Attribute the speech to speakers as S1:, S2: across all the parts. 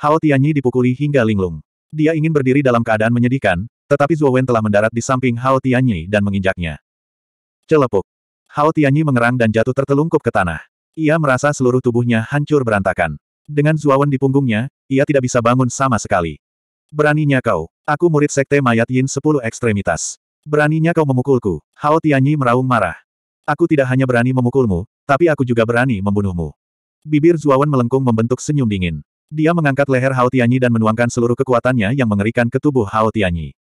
S1: Hao Tianyi dipukuli hingga linglung. Dia ingin berdiri dalam keadaan menyedihkan, tetapi Zuo Wen telah mendarat di samping Hao Tianyi dan menginjaknya. Celepuk. Hao Tianyi mengerang dan jatuh tertelungkup ke tanah. Ia merasa seluruh tubuhnya hancur berantakan. Dengan Zuo Wen di punggungnya, ia tidak bisa bangun sama sekali. Beraninya kau, aku murid sekte mayat Yin sepuluh ekstremitas. Beraninya kau memukulku, Hao Tianyi meraung marah. Aku tidak hanya berani memukulmu, tapi aku juga berani membunuhmu. Bibir Zuawan melengkung membentuk senyum dingin. Dia mengangkat leher Hao Tianyi dan menuangkan seluruh kekuatannya yang mengerikan ke tubuh Hao Tianyi.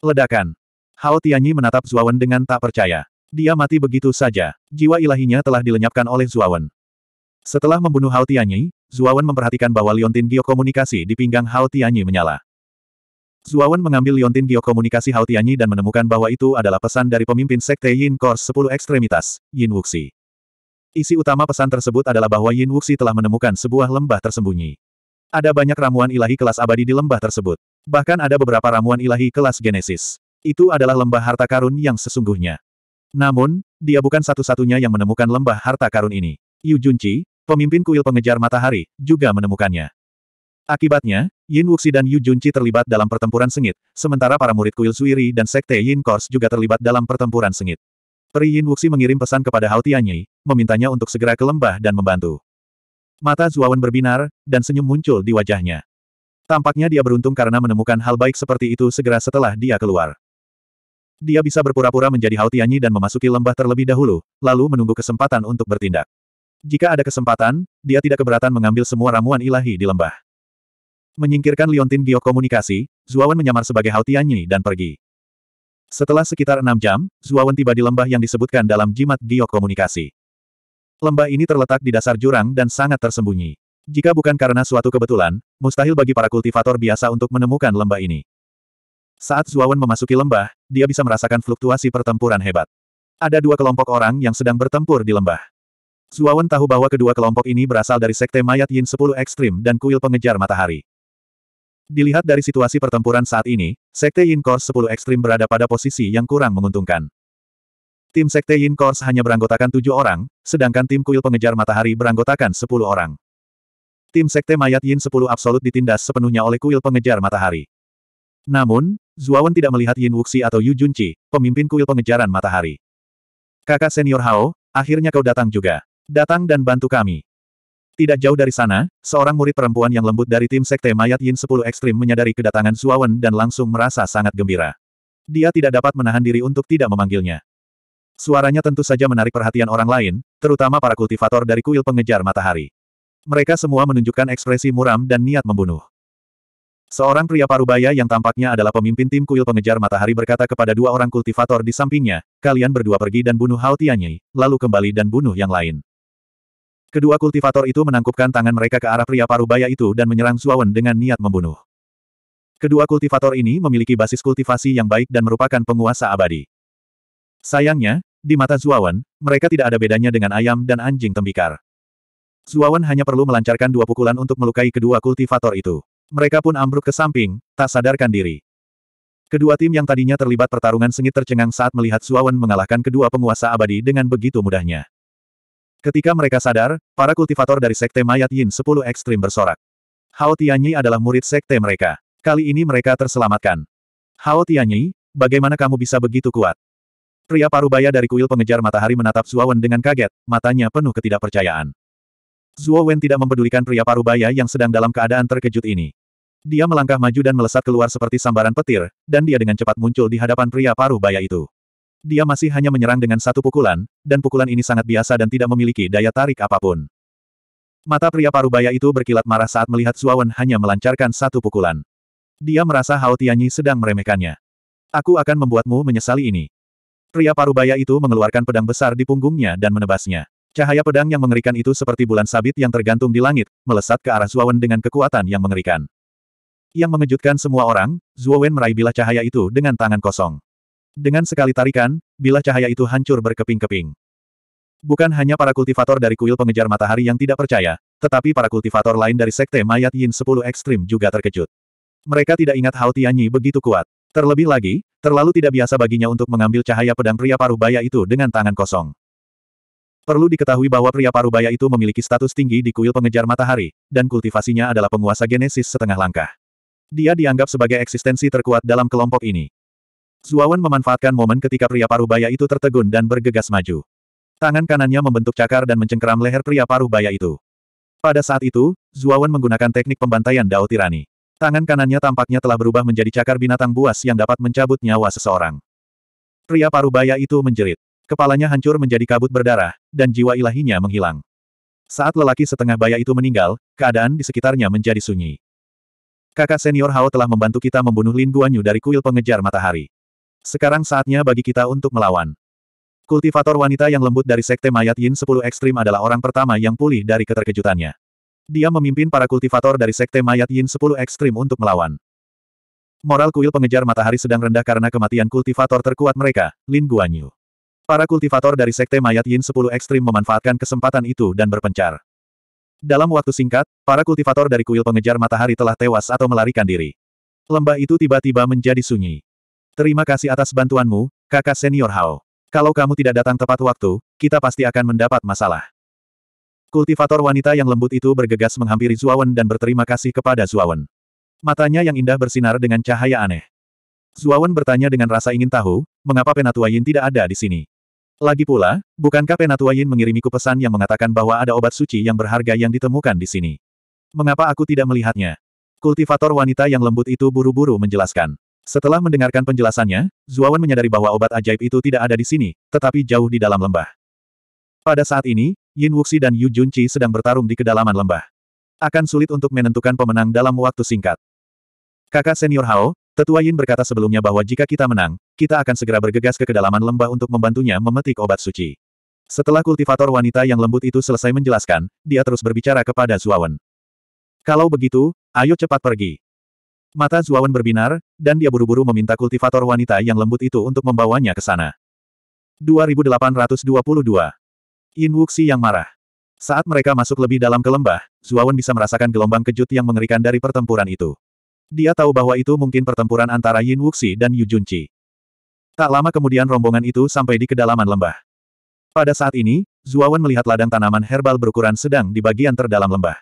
S1: Ledakan. Hao Tianyi menatap Zuawan dengan tak percaya. Dia mati begitu saja. Jiwa ilahinya telah dilenyapkan oleh Zuawan. Setelah membunuh Hao Tianyi, Zuawan memperhatikan bahwa liontin geokomunikasi di pinggang Hao Tianyi menyala. Zuawan mengambil liontin geokomunikasi Hao Tianyi dan menemukan bahwa itu adalah pesan dari pemimpin sekte Yin Kors 10 Ekstremitas, Yin Wuxi. Isi utama pesan tersebut adalah bahwa Yin Wuxi telah menemukan sebuah lembah tersembunyi. Ada banyak ramuan ilahi kelas abadi di lembah tersebut. Bahkan ada beberapa ramuan ilahi kelas Genesis. Itu adalah lembah harta karun yang sesungguhnya. Namun, dia bukan satu-satunya yang menemukan lembah harta karun ini. Yu Junqi, pemimpin kuil pengejar matahari, juga menemukannya. Akibatnya, Yin Wuxi dan Yu Junqi terlibat dalam pertempuran sengit, sementara para murid kuil Suiri dan sekte Yin Kors juga terlibat dalam pertempuran sengit. Peri Yin Wuxi mengirim pesan kepada Hao Tianyi, memintanya untuk segera ke lembah dan membantu. Mata Zuawan berbinar, dan senyum muncul di wajahnya. Tampaknya dia beruntung karena menemukan hal baik seperti itu segera setelah dia keluar. Dia bisa berpura-pura menjadi Hao Tianyi dan memasuki lembah terlebih dahulu, lalu menunggu kesempatan untuk bertindak. Jika ada kesempatan, dia tidak keberatan mengambil semua ramuan ilahi di lembah. Menyingkirkan Liontin Gio komunikasi, Zuawan menyamar sebagai Hao Tianyi dan pergi. Setelah sekitar enam jam, Zuawan tiba di lembah yang disebutkan dalam jimat Gio komunikasi. Lembah ini terletak di dasar jurang dan sangat tersembunyi. Jika bukan karena suatu kebetulan, mustahil bagi para kultivator biasa untuk menemukan lembah ini. Saat Zuawan memasuki lembah, dia bisa merasakan fluktuasi pertempuran hebat. Ada dua kelompok orang yang sedang bertempur di lembah. Zuawan tahu bahwa kedua kelompok ini berasal dari sekte mayat Yin 10 Ekstrim dan kuil pengejar matahari. Dilihat dari situasi pertempuran saat ini, sekte Yin Core 10 Ekstrim berada pada posisi yang kurang menguntungkan. Tim Sekte Yin Kors hanya beranggotakan tujuh orang, sedangkan tim kuil pengejar matahari beranggotakan sepuluh orang. Tim Sekte Mayat Yin sepuluh absolut ditindas sepenuhnya oleh kuil pengejar matahari. Namun, Zuawan tidak melihat Yin Wuxi atau Yu Junqi, pemimpin kuil pengejaran matahari. Kakak senior Hao, akhirnya kau datang juga. Datang dan bantu kami. Tidak jauh dari sana, seorang murid perempuan yang lembut dari tim Sekte Mayat Yin sepuluh Ekstrim menyadari kedatangan Zuawan dan langsung merasa sangat gembira. Dia tidak dapat menahan diri untuk tidak memanggilnya. Suaranya tentu saja menarik perhatian orang lain, terutama para kultivator dari kuil pengejar matahari. Mereka semua menunjukkan ekspresi muram dan niat membunuh. Seorang pria parubaya yang tampaknya adalah pemimpin tim kuil pengejar matahari berkata kepada dua orang kultivator di sampingnya, kalian berdua pergi dan bunuh Hao Tianyi, lalu kembali dan bunuh yang lain. Kedua kultivator itu menangkupkan tangan mereka ke arah pria parubaya itu dan menyerang Zuawan dengan niat membunuh. Kedua kultivator ini memiliki basis kultivasi yang baik dan merupakan penguasa abadi. Sayangnya, di mata Zuawan, mereka tidak ada bedanya dengan ayam dan anjing tembikar. Zuawan hanya perlu melancarkan dua pukulan untuk melukai kedua kultivator itu. Mereka pun ambruk ke samping, tak sadarkan diri. Kedua tim yang tadinya terlibat pertarungan sengit tercengang saat melihat Zuawan mengalahkan kedua penguasa abadi dengan begitu mudahnya. Ketika mereka sadar, para kultivator dari Sekte Mayat Yin 10 Ekstrim bersorak. Hao Tianyi adalah murid Sekte mereka. Kali ini mereka terselamatkan. Hao Tianyi, bagaimana kamu bisa begitu kuat? Pria parubaya dari kuil pengejar matahari menatap Zuo Wen dengan kaget, matanya penuh ketidakpercayaan. Zuo Wen tidak mempedulikan pria parubaya yang sedang dalam keadaan terkejut ini. Dia melangkah maju dan melesat keluar seperti sambaran petir, dan dia dengan cepat muncul di hadapan pria parubaya itu. Dia masih hanya menyerang dengan satu pukulan, dan pukulan ini sangat biasa dan tidak memiliki daya tarik apapun. Mata pria parubaya itu berkilat marah saat melihat Zuo Wen hanya melancarkan satu pukulan. Dia merasa Hao Tianyi sedang meremehkannya. Aku akan membuatmu menyesali ini. Pria parubaya itu mengeluarkan pedang besar di punggungnya dan menebasnya. Cahaya pedang yang mengerikan itu seperti bulan sabit yang tergantung di langit, melesat ke arah Zuowen dengan kekuatan yang mengerikan. Yang mengejutkan semua orang, Zuowen meraih bilah cahaya itu dengan tangan kosong. Dengan sekali tarikan, bilah cahaya itu hancur berkeping-keping. Bukan hanya para kultivator dari kuil pengejar matahari yang tidak percaya, tetapi para kultivator lain dari sekte mayat Yin 10 ekstrim juga terkejut. Mereka tidak ingat Hao Tianyi begitu kuat. Terlebih lagi, terlalu tidak biasa baginya untuk mengambil cahaya pedang pria parubaya itu dengan tangan kosong. Perlu diketahui bahwa pria parubaya itu memiliki status tinggi di kuil pengejar matahari, dan kultivasinya adalah penguasa genesis setengah langkah. Dia dianggap sebagai eksistensi terkuat dalam kelompok ini. Zuawan memanfaatkan momen ketika pria parubaya itu tertegun dan bergegas maju. Tangan kanannya membentuk cakar dan mencengkeram leher pria parubaya itu. Pada saat itu, Zuawan menggunakan teknik pembantaian Dao Tirani. Tangan kanannya tampaknya telah berubah menjadi cakar binatang buas yang dapat mencabut nyawa seseorang. Pria parubaya itu menjerit. Kepalanya hancur menjadi kabut berdarah, dan jiwa ilahinya menghilang. Saat lelaki setengah baya itu meninggal, keadaan di sekitarnya menjadi sunyi. Kakak senior Hao telah membantu kita membunuh Lin Guanyu dari kuil pengejar matahari. Sekarang saatnya bagi kita untuk melawan. Kultivator wanita yang lembut dari Sekte Mayat Yin 10 Ekstrim adalah orang pertama yang pulih dari keterkejutannya. Dia memimpin para kultivator dari Sekte Mayat Yin 10 Ekstrim untuk melawan. Moral kuil pengejar matahari sedang rendah karena kematian kultivator terkuat mereka, Lin Guanyu. Para kultivator dari Sekte Mayat Yin 10 Ekstrim memanfaatkan kesempatan itu dan berpencar. Dalam waktu singkat, para kultivator dari kuil pengejar matahari telah tewas atau melarikan diri. Lembah itu tiba-tiba menjadi sunyi. Terima kasih atas bantuanmu, kakak senior Hao. Kalau kamu tidak datang tepat waktu, kita pasti akan mendapat masalah. Kultivator wanita yang lembut itu bergegas menghampiri Zuawan dan berterima kasih kepada Zuawan. Matanya yang indah bersinar dengan cahaya aneh. Zuawan bertanya dengan rasa ingin tahu, mengapa Penatua Yin tidak ada di sini. Lagi pula, bukankah Penatua Yin mengirimiku pesan yang mengatakan bahwa ada obat suci yang berharga yang ditemukan di sini? Mengapa aku tidak melihatnya? Kultivator wanita yang lembut itu buru-buru menjelaskan. Setelah mendengarkan penjelasannya, Zuawan menyadari bahwa obat ajaib itu tidak ada di sini, tetapi jauh di dalam lembah. Pada saat ini, Yin Wuxi dan Yu Junqi sedang bertarung di kedalaman lembah. Akan sulit untuk menentukan pemenang dalam waktu singkat. Kakak senior Hao, tetua Yin berkata sebelumnya bahwa jika kita menang, kita akan segera bergegas ke kedalaman lembah untuk membantunya memetik obat suci. Setelah kultivator wanita yang lembut itu selesai menjelaskan, dia terus berbicara kepada Zuawan. Kalau begitu, ayo cepat pergi. Mata Zuawan berbinar, dan dia buru-buru meminta kultivator wanita yang lembut itu untuk membawanya ke sana. 2822 Yin Wuxi yang marah. Saat mereka masuk lebih dalam ke lembah, Zuawan bisa merasakan gelombang kejut yang mengerikan dari pertempuran itu. Dia tahu bahwa itu mungkin pertempuran antara Yin Wuxi dan Yu Junqi. Tak lama kemudian rombongan itu sampai di kedalaman lembah. Pada saat ini, Zuawan melihat ladang tanaman herbal berukuran sedang di bagian terdalam lembah.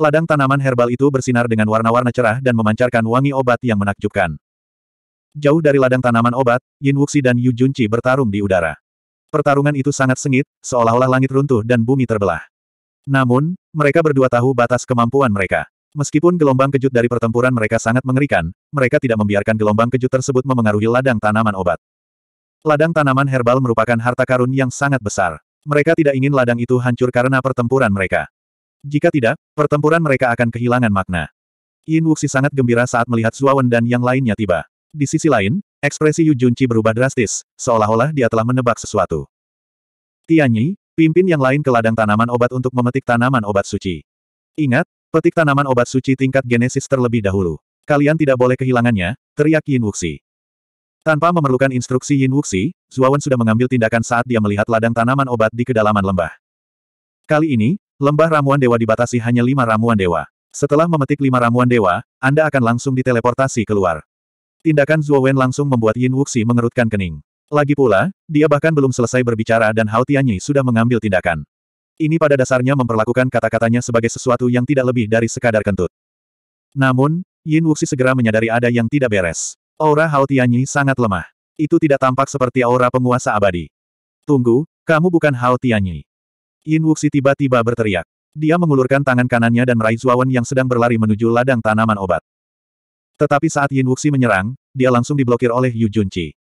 S1: Ladang tanaman herbal itu bersinar dengan warna-warna cerah dan memancarkan wangi obat yang menakjubkan. Jauh dari ladang tanaman obat, Yin Wuxi dan Yu Junqi bertarung di udara. Pertarungan itu sangat sengit, seolah-olah langit runtuh dan bumi terbelah. Namun, mereka berdua tahu batas kemampuan mereka. Meskipun gelombang kejut dari pertempuran mereka sangat mengerikan, mereka tidak membiarkan gelombang kejut tersebut memengaruhi ladang tanaman obat. Ladang tanaman herbal merupakan harta karun yang sangat besar. Mereka tidak ingin ladang itu hancur karena pertempuran mereka. Jika tidak, pertempuran mereka akan kehilangan makna. Yin Wuxi sangat gembira saat melihat Zuawan dan yang lainnya tiba. Di sisi lain, Ekspresi Yu Junqi berubah drastis, seolah-olah dia telah menebak sesuatu. Tianyi, pimpin yang lain ke ladang tanaman obat untuk memetik tanaman obat suci. Ingat, petik tanaman obat suci tingkat genesis terlebih dahulu. Kalian tidak boleh kehilangannya, teriak Yin Wuxi. Tanpa memerlukan instruksi Yin Wuxi, Zuawan sudah mengambil tindakan saat dia melihat ladang tanaman obat di kedalaman lembah. Kali ini, lembah ramuan dewa dibatasi hanya lima ramuan dewa. Setelah memetik lima ramuan dewa, Anda akan langsung diteleportasi keluar. Tindakan Zhuo Wen langsung membuat Yin Wuxi mengerutkan kening. Lagi pula, dia bahkan belum selesai berbicara dan Hao Tianyi sudah mengambil tindakan. Ini pada dasarnya memperlakukan kata-katanya sebagai sesuatu yang tidak lebih dari sekadar kentut. Namun, Yin Wuxi segera menyadari ada yang tidak beres. Aura Hao Tianyi sangat lemah. Itu tidak tampak seperti aura penguasa abadi. Tunggu, kamu bukan Hao Tianyi. Yin Wuxi tiba-tiba berteriak. Dia mengulurkan tangan kanannya dan meraih Wen yang sedang berlari menuju ladang tanaman obat. Tetapi saat Yin Wuxi menyerang, dia langsung diblokir oleh Yu Junqi.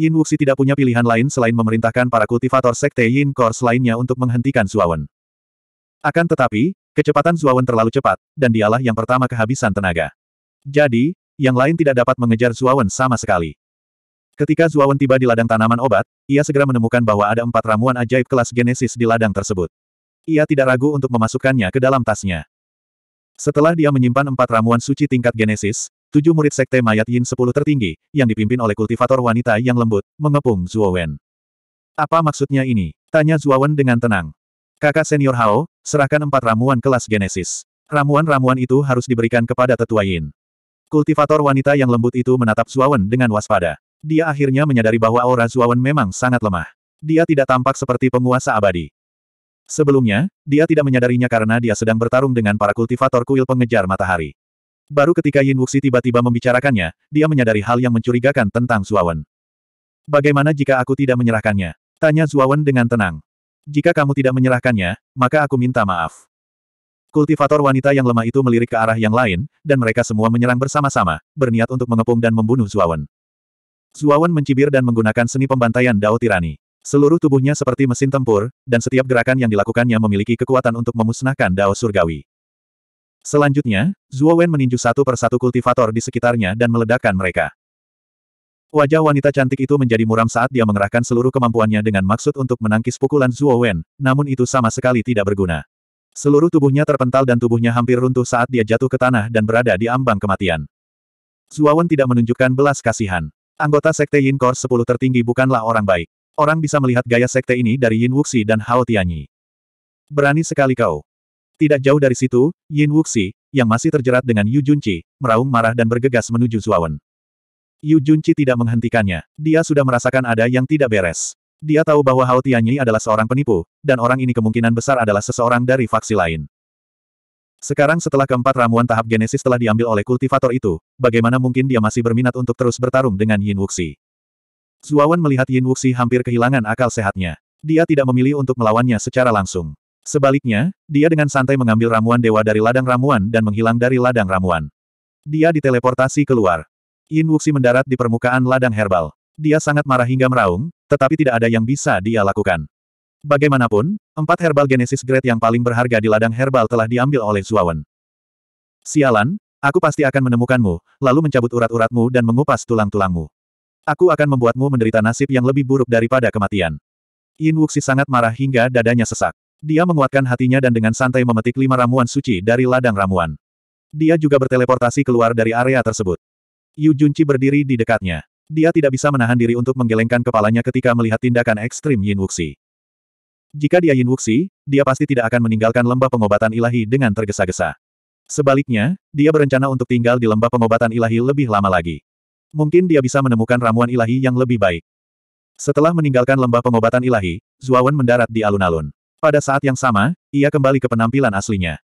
S1: Yin Wuxi tidak punya pilihan lain selain memerintahkan para kultivator sekte Yin Kors lainnya untuk menghentikan Zuawan. Akan tetapi, kecepatan Zuawan terlalu cepat, dan dialah yang pertama kehabisan tenaga. Jadi, yang lain tidak dapat mengejar Zuawan sama sekali. Ketika Zuawan tiba di ladang tanaman obat, ia segera menemukan bahwa ada empat ramuan ajaib kelas genesis di ladang tersebut. Ia tidak ragu untuk memasukkannya ke dalam tasnya. Setelah dia menyimpan empat ramuan suci tingkat Genesis, tujuh murid sekte mayat Yin sepuluh tertinggi, yang dipimpin oleh kultivator wanita yang lembut, mengepung Zuo Wen. Apa maksudnya ini? Tanya Zuo Wen dengan tenang. Kakak senior Hao, serahkan empat ramuan kelas Genesis. Ramuan-ramuan itu harus diberikan kepada tetua Yin. Kultivator wanita yang lembut itu menatap Zuo Wen dengan waspada. Dia akhirnya menyadari bahwa aura Zuo Wen memang sangat lemah. Dia tidak tampak seperti penguasa abadi. Sebelumnya, dia tidak menyadarinya karena dia sedang bertarung dengan para kultivator kuil pengejar matahari. Baru ketika Yin Wuxi tiba-tiba membicarakannya, dia menyadari hal yang mencurigakan tentang Zuawan. Bagaimana jika aku tidak menyerahkannya? Tanya Zuawan dengan tenang. Jika kamu tidak menyerahkannya, maka aku minta maaf. Kultivator wanita yang lemah itu melirik ke arah yang lain, dan mereka semua menyerang bersama-sama, berniat untuk mengepung dan membunuh Zuawan. Zuawan mencibir dan menggunakan seni pembantaian Dao Tirani. Seluruh tubuhnya seperti mesin tempur, dan setiap gerakan yang dilakukannya memiliki kekuatan untuk memusnahkan Dao Surgawi. Selanjutnya, Zhuo Wen meninju satu persatu kultivator di sekitarnya dan meledakkan mereka. Wajah wanita cantik itu menjadi muram saat dia mengerahkan seluruh kemampuannya dengan maksud untuk menangkis pukulan Zhuo Wen, namun itu sama sekali tidak berguna. Seluruh tubuhnya terpental dan tubuhnya hampir runtuh saat dia jatuh ke tanah dan berada di ambang kematian. Zhuo Wen tidak menunjukkan belas kasihan. Anggota Sekte Yin Corps 10 tertinggi bukanlah orang baik. Orang bisa melihat gaya sekte ini dari Yin Wuxi dan Hao Tianyi. Berani sekali kau. Tidak jauh dari situ, Yin Wuxi, yang masih terjerat dengan Yu Junqi, meraung marah dan bergegas menuju Zuawan. Yu Junqi tidak menghentikannya. Dia sudah merasakan ada yang tidak beres. Dia tahu bahwa Hao Tianyi adalah seorang penipu, dan orang ini kemungkinan besar adalah seseorang dari faksi lain. Sekarang setelah keempat ramuan tahap genesis telah diambil oleh kultivator itu, bagaimana mungkin dia masih berminat untuk terus bertarung dengan Yin Wuxi? Zuawan melihat Yin Wuxi hampir kehilangan akal sehatnya. Dia tidak memilih untuk melawannya secara langsung. Sebaliknya, dia dengan santai mengambil ramuan dewa dari ladang ramuan dan menghilang dari ladang ramuan. Dia diteleportasi keluar. Yin Wuxi mendarat di permukaan ladang herbal. Dia sangat marah hingga meraung, tetapi tidak ada yang bisa dia lakukan. Bagaimanapun, empat herbal genesis Great yang paling berharga di ladang herbal telah diambil oleh Zuawan. Sialan, aku pasti akan menemukanmu, lalu mencabut urat-uratmu dan mengupas tulang-tulangmu. Aku akan membuatmu menderita nasib yang lebih buruk daripada kematian. Yin Wuxi sangat marah hingga dadanya sesak. Dia menguatkan hatinya dan dengan santai memetik lima ramuan suci dari ladang ramuan. Dia juga berteleportasi keluar dari area tersebut. Yu Junci berdiri di dekatnya. Dia tidak bisa menahan diri untuk menggelengkan kepalanya ketika melihat tindakan ekstrim Yin Wuxi. Jika dia Yin Wuxi, dia pasti tidak akan meninggalkan lembah pengobatan ilahi dengan tergesa-gesa. Sebaliknya, dia berencana untuk tinggal di lembah pengobatan ilahi lebih lama lagi. Mungkin dia bisa menemukan ramuan ilahi yang lebih baik. Setelah meninggalkan lembah pengobatan ilahi, Zuawan mendarat di alun-alun. Pada saat yang sama, ia kembali ke penampilan aslinya.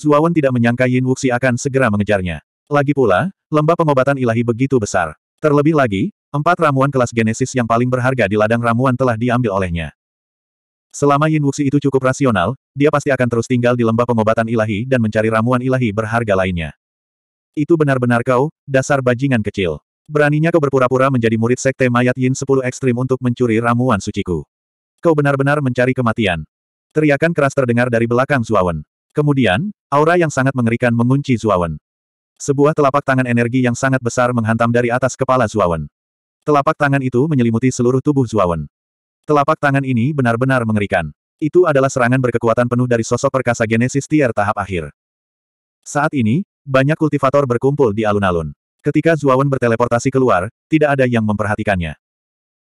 S1: Zuawan tidak menyangka Yin Wuxi akan segera mengejarnya. Lagi pula, lembah pengobatan ilahi begitu besar. Terlebih lagi, empat ramuan kelas genesis yang paling berharga di ladang ramuan telah diambil olehnya. Selama Yin Wuxi itu cukup rasional, dia pasti akan terus tinggal di lembah pengobatan ilahi dan mencari ramuan ilahi berharga lainnya. Itu benar-benar kau, dasar bajingan kecil. Beraninya kau berpura-pura menjadi murid sekte mayat Yin 10 ekstrim untuk mencuri ramuan suciku. Kau benar-benar mencari kematian. Teriakan keras terdengar dari belakang Zuawan. Kemudian, aura yang sangat mengerikan mengunci Zuawan. Sebuah telapak tangan energi yang sangat besar menghantam dari atas kepala Zuawan. Telapak tangan itu menyelimuti seluruh tubuh Zuawan. Telapak tangan ini benar-benar mengerikan. Itu adalah serangan berkekuatan penuh dari sosok perkasa genesis tier tahap akhir. Saat ini, banyak kultivator berkumpul di alun-alun. Ketika Zuawan berteleportasi keluar, tidak ada yang memperhatikannya.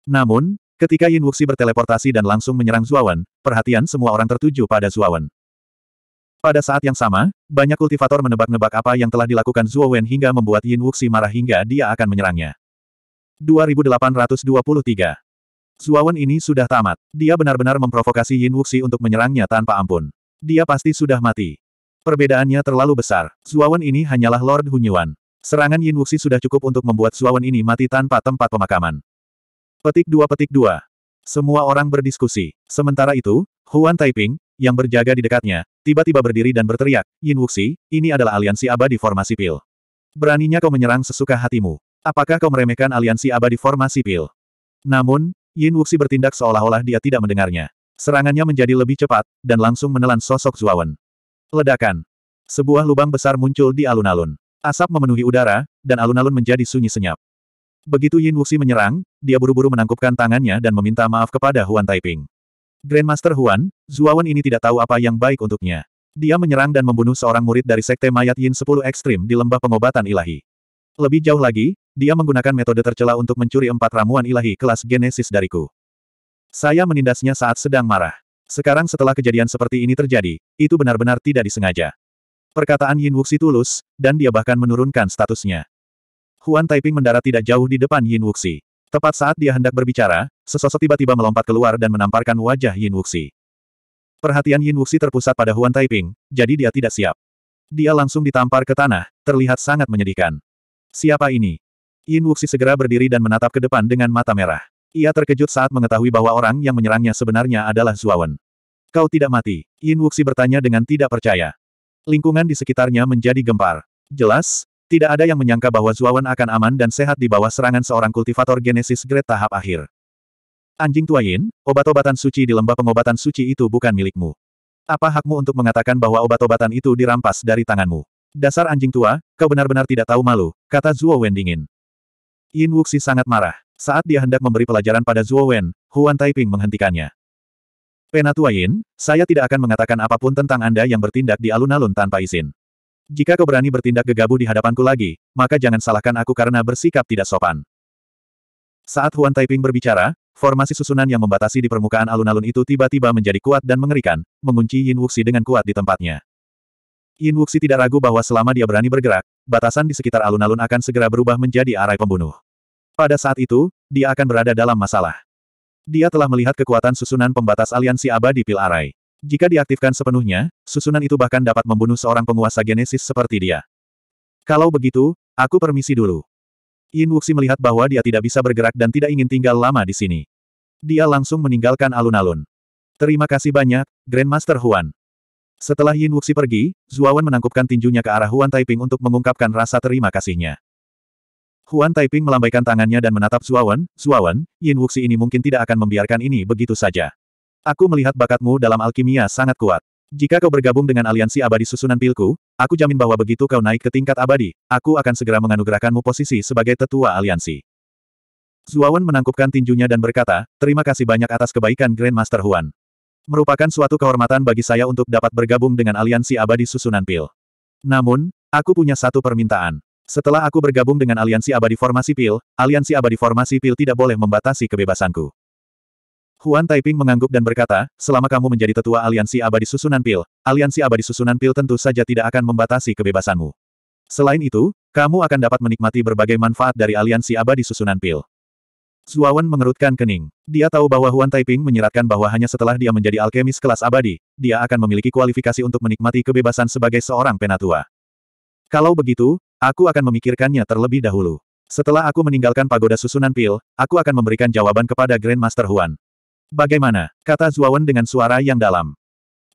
S1: Namun, ketika Yin Wuxi berteleportasi dan langsung menyerang Zuawan, perhatian semua orang tertuju pada Zuawan. Pada saat yang sama, banyak kultivator menebak-nebak apa yang telah dilakukan Zuowen hingga membuat Yin Wuxi marah hingga dia akan menyerangnya. 2823 Zuawan ini sudah tamat. Dia benar-benar memprovokasi Yin Wuxi untuk menyerangnya tanpa ampun. Dia pasti sudah mati. Perbedaannya terlalu besar. Zuawan ini hanyalah Lord Hunyuan. Serangan Yin Wuxi sudah cukup untuk membuat Zuawan ini mati tanpa tempat pemakaman. Petik dua petik dua. Semua orang berdiskusi. Sementara itu, Huan Taiping, yang berjaga di dekatnya, tiba-tiba berdiri dan berteriak, Yin Wuxi, ini adalah aliansi abadi formasi pil. Beraninya kau menyerang sesuka hatimu. Apakah kau meremehkan aliansi abadi formasi pil? Namun, Yin Wuxi bertindak seolah-olah dia tidak mendengarnya. Serangannya menjadi lebih cepat, dan langsung menelan sosok Zuawan. Ledakan. Sebuah lubang besar muncul di alun-alun. Asap memenuhi udara, dan alun-alun menjadi sunyi senyap. Begitu Yin Wuxi menyerang, dia buru-buru menangkupkan tangannya dan meminta maaf kepada Huan Taiping. Grandmaster Huan, Zuawan ini tidak tahu apa yang baik untuknya. Dia menyerang dan membunuh seorang murid dari Sekte Mayat Yin 10 Ekstrim di Lembah Pengobatan Ilahi. Lebih jauh lagi, dia menggunakan metode tercela untuk mencuri empat ramuan ilahi kelas Genesis dariku. Saya menindasnya saat sedang marah. Sekarang setelah kejadian seperti ini terjadi, itu benar-benar tidak disengaja. Perkataan Yin Wuxi tulus, dan dia bahkan menurunkan statusnya. Huan Taiping mendarat tidak jauh di depan Yin Wuxi. Tepat saat dia hendak berbicara, sesosok tiba-tiba melompat keluar dan menamparkan wajah Yin Wuxi. Perhatian Yin Wuxi terpusat pada Huan Taiping, jadi dia tidak siap. Dia langsung ditampar ke tanah, terlihat sangat menyedihkan. Siapa ini? Yin Wuxi segera berdiri dan menatap ke depan dengan mata merah. Ia terkejut saat mengetahui bahwa orang yang menyerangnya sebenarnya adalah Zuawan. Kau tidak mati? Yin Wuxi bertanya dengan tidak percaya. Lingkungan di sekitarnya menjadi gempar. Jelas, tidak ada yang menyangka bahwa Zuawan akan aman dan sehat di bawah serangan seorang kultivator Genesis Great tahap akhir. Anjing tua Yin, obat-obatan suci di lembah pengobatan suci itu bukan milikmu. Apa hakmu untuk mengatakan bahwa obat-obatan itu dirampas dari tanganmu? Dasar anjing tua, kau benar-benar tidak tahu malu, kata Zuo Wen dingin. Yin Wuxi sangat marah. Saat dia hendak memberi pelajaran pada Zuo Wen, Huan Taiping menghentikannya. Penatua Yin, saya tidak akan mengatakan apapun tentang Anda yang bertindak di alun-alun tanpa izin. Jika kau berani bertindak gegabah di hadapanku lagi, maka jangan salahkan aku karena bersikap tidak sopan. Saat Huan Taiping berbicara, formasi susunan yang membatasi di permukaan alun-alun itu tiba-tiba menjadi kuat dan mengerikan, mengunci Yin Wuxi dengan kuat di tempatnya. Yin Wuxi tidak ragu bahwa selama dia berani bergerak, batasan di sekitar alun-alun akan segera berubah menjadi arai pembunuh. Pada saat itu, dia akan berada dalam masalah. Dia telah melihat kekuatan susunan pembatas aliansi abadi Pil Arai. Jika diaktifkan sepenuhnya, susunan itu bahkan dapat membunuh seorang penguasa genesis seperti dia. Kalau begitu, aku permisi dulu. Yin Wuxi melihat bahwa dia tidak bisa bergerak dan tidak ingin tinggal lama di sini. Dia langsung meninggalkan alun-alun. Terima kasih banyak, Grandmaster Huan. Setelah Yin Wuxi pergi, Zuawan menangkupkan tinjunya ke arah Huan Taiping untuk mengungkapkan rasa terima kasihnya. Huan Taiping melambaikan tangannya dan menatap Zuawan, Zuawan, Yin Wuxi ini mungkin tidak akan membiarkan ini begitu saja. Aku melihat bakatmu dalam alkimia sangat kuat. Jika kau bergabung dengan aliansi abadi susunan pilku, aku jamin bahwa begitu kau naik ke tingkat abadi, aku akan segera menganugerahkanmu posisi sebagai tetua aliansi. Zuawan menangkupkan tinjunya dan berkata, terima kasih banyak atas kebaikan Grandmaster Huan. Merupakan suatu kehormatan bagi saya untuk dapat bergabung dengan aliansi abadi susunan pil. Namun, aku punya satu permintaan. Setelah aku bergabung dengan aliansi abadi formasi pil, aliansi abadi formasi pil tidak boleh membatasi kebebasanku. Huan Taiping mengangguk dan berkata, selama kamu menjadi tetua aliansi abadi susunan pil, aliansi abadi susunan pil tentu saja tidak akan membatasi kebebasanmu. Selain itu, kamu akan dapat menikmati berbagai manfaat dari aliansi abadi susunan pil. Zuawan mengerutkan kening. Dia tahu bahwa Huan Taiping menyiratkan bahwa hanya setelah dia menjadi alkemis kelas abadi, dia akan memiliki kualifikasi untuk menikmati kebebasan sebagai seorang penatua. Kalau begitu, Aku akan memikirkannya terlebih dahulu. Setelah aku meninggalkan pagoda susunan pil, aku akan memberikan jawaban kepada Grandmaster Huan. Bagaimana? Kata Zuawan dengan suara yang dalam.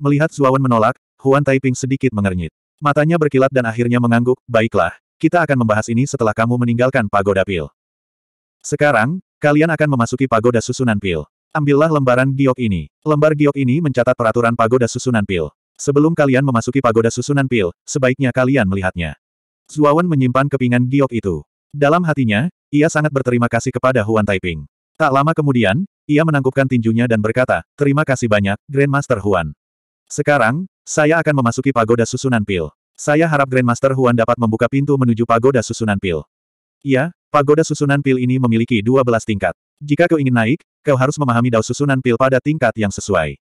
S1: Melihat Zuawan menolak, Huan Taiping sedikit mengernyit. Matanya berkilat dan akhirnya mengangguk, baiklah, kita akan membahas ini setelah kamu meninggalkan pagoda pil. Sekarang, kalian akan memasuki pagoda susunan pil. Ambillah lembaran giok ini. Lembar giok ini mencatat peraturan pagoda susunan pil. Sebelum kalian memasuki pagoda susunan pil, sebaiknya kalian melihatnya. Zuawan menyimpan kepingan giok itu. Dalam hatinya, ia sangat berterima kasih kepada Huan Taiping. Tak lama kemudian, ia menangkupkan tinjunya dan berkata, terima kasih banyak, Grandmaster Huan. Sekarang, saya akan memasuki pagoda susunan pil. Saya harap Grandmaster Huan dapat membuka pintu menuju pagoda susunan pil. Iya, pagoda susunan pil ini memiliki 12 tingkat. Jika kau ingin naik, kau harus memahami dao susunan pil pada tingkat yang sesuai.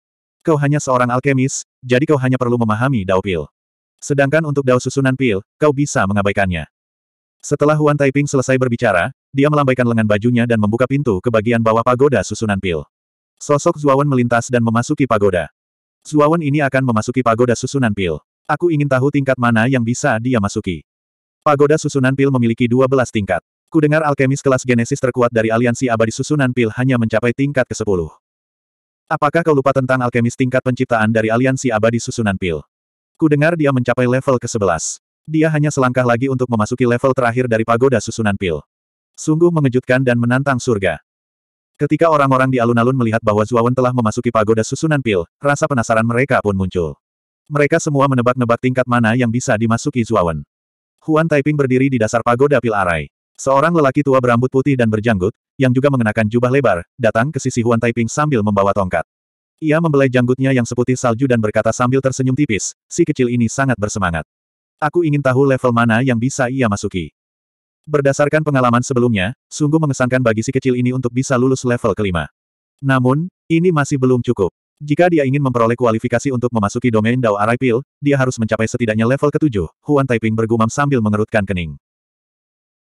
S1: Kau hanya seorang alkemis, jadi kau hanya perlu memahami dao pil. Sedangkan untuk dao susunan pil, kau bisa mengabaikannya. Setelah Huan Taiping selesai berbicara, dia melambaikan lengan bajunya dan membuka pintu ke bagian bawah pagoda susunan pil. Sosok Zuawan melintas dan memasuki pagoda. Zuawan ini akan memasuki pagoda susunan pil. Aku ingin tahu tingkat mana yang bisa dia masuki. Pagoda susunan pil memiliki 12 tingkat. Kudengar alkemis kelas genesis terkuat dari aliansi abadi susunan pil hanya mencapai tingkat ke-10. Apakah kau lupa tentang alkemis tingkat penciptaan dari aliansi abadi susunan pil? Ku dengar dia mencapai level ke-11. Dia hanya selangkah lagi untuk memasuki level terakhir dari pagoda susunan pil. Sungguh mengejutkan dan menantang surga. Ketika orang-orang di alun-alun melihat bahwa Zuawan telah memasuki pagoda susunan pil, rasa penasaran mereka pun muncul. Mereka semua menebak-nebak tingkat mana yang bisa dimasuki Zuawan. Huan Taiping berdiri di dasar pagoda pil arai. Seorang lelaki tua berambut putih dan berjanggut, yang juga mengenakan jubah lebar, datang ke sisi Huan Taiping sambil membawa tongkat. Ia membelai janggutnya yang seputih salju dan berkata sambil tersenyum tipis, si kecil ini sangat bersemangat. Aku ingin tahu level mana yang bisa ia masuki. Berdasarkan pengalaman sebelumnya, sungguh mengesankan bagi si kecil ini untuk bisa lulus level kelima. Namun, ini masih belum cukup. Jika dia ingin memperoleh kualifikasi untuk memasuki domain Dao Arai Pil, dia harus mencapai setidaknya level ketujuh, Huan Taiping bergumam sambil mengerutkan kening.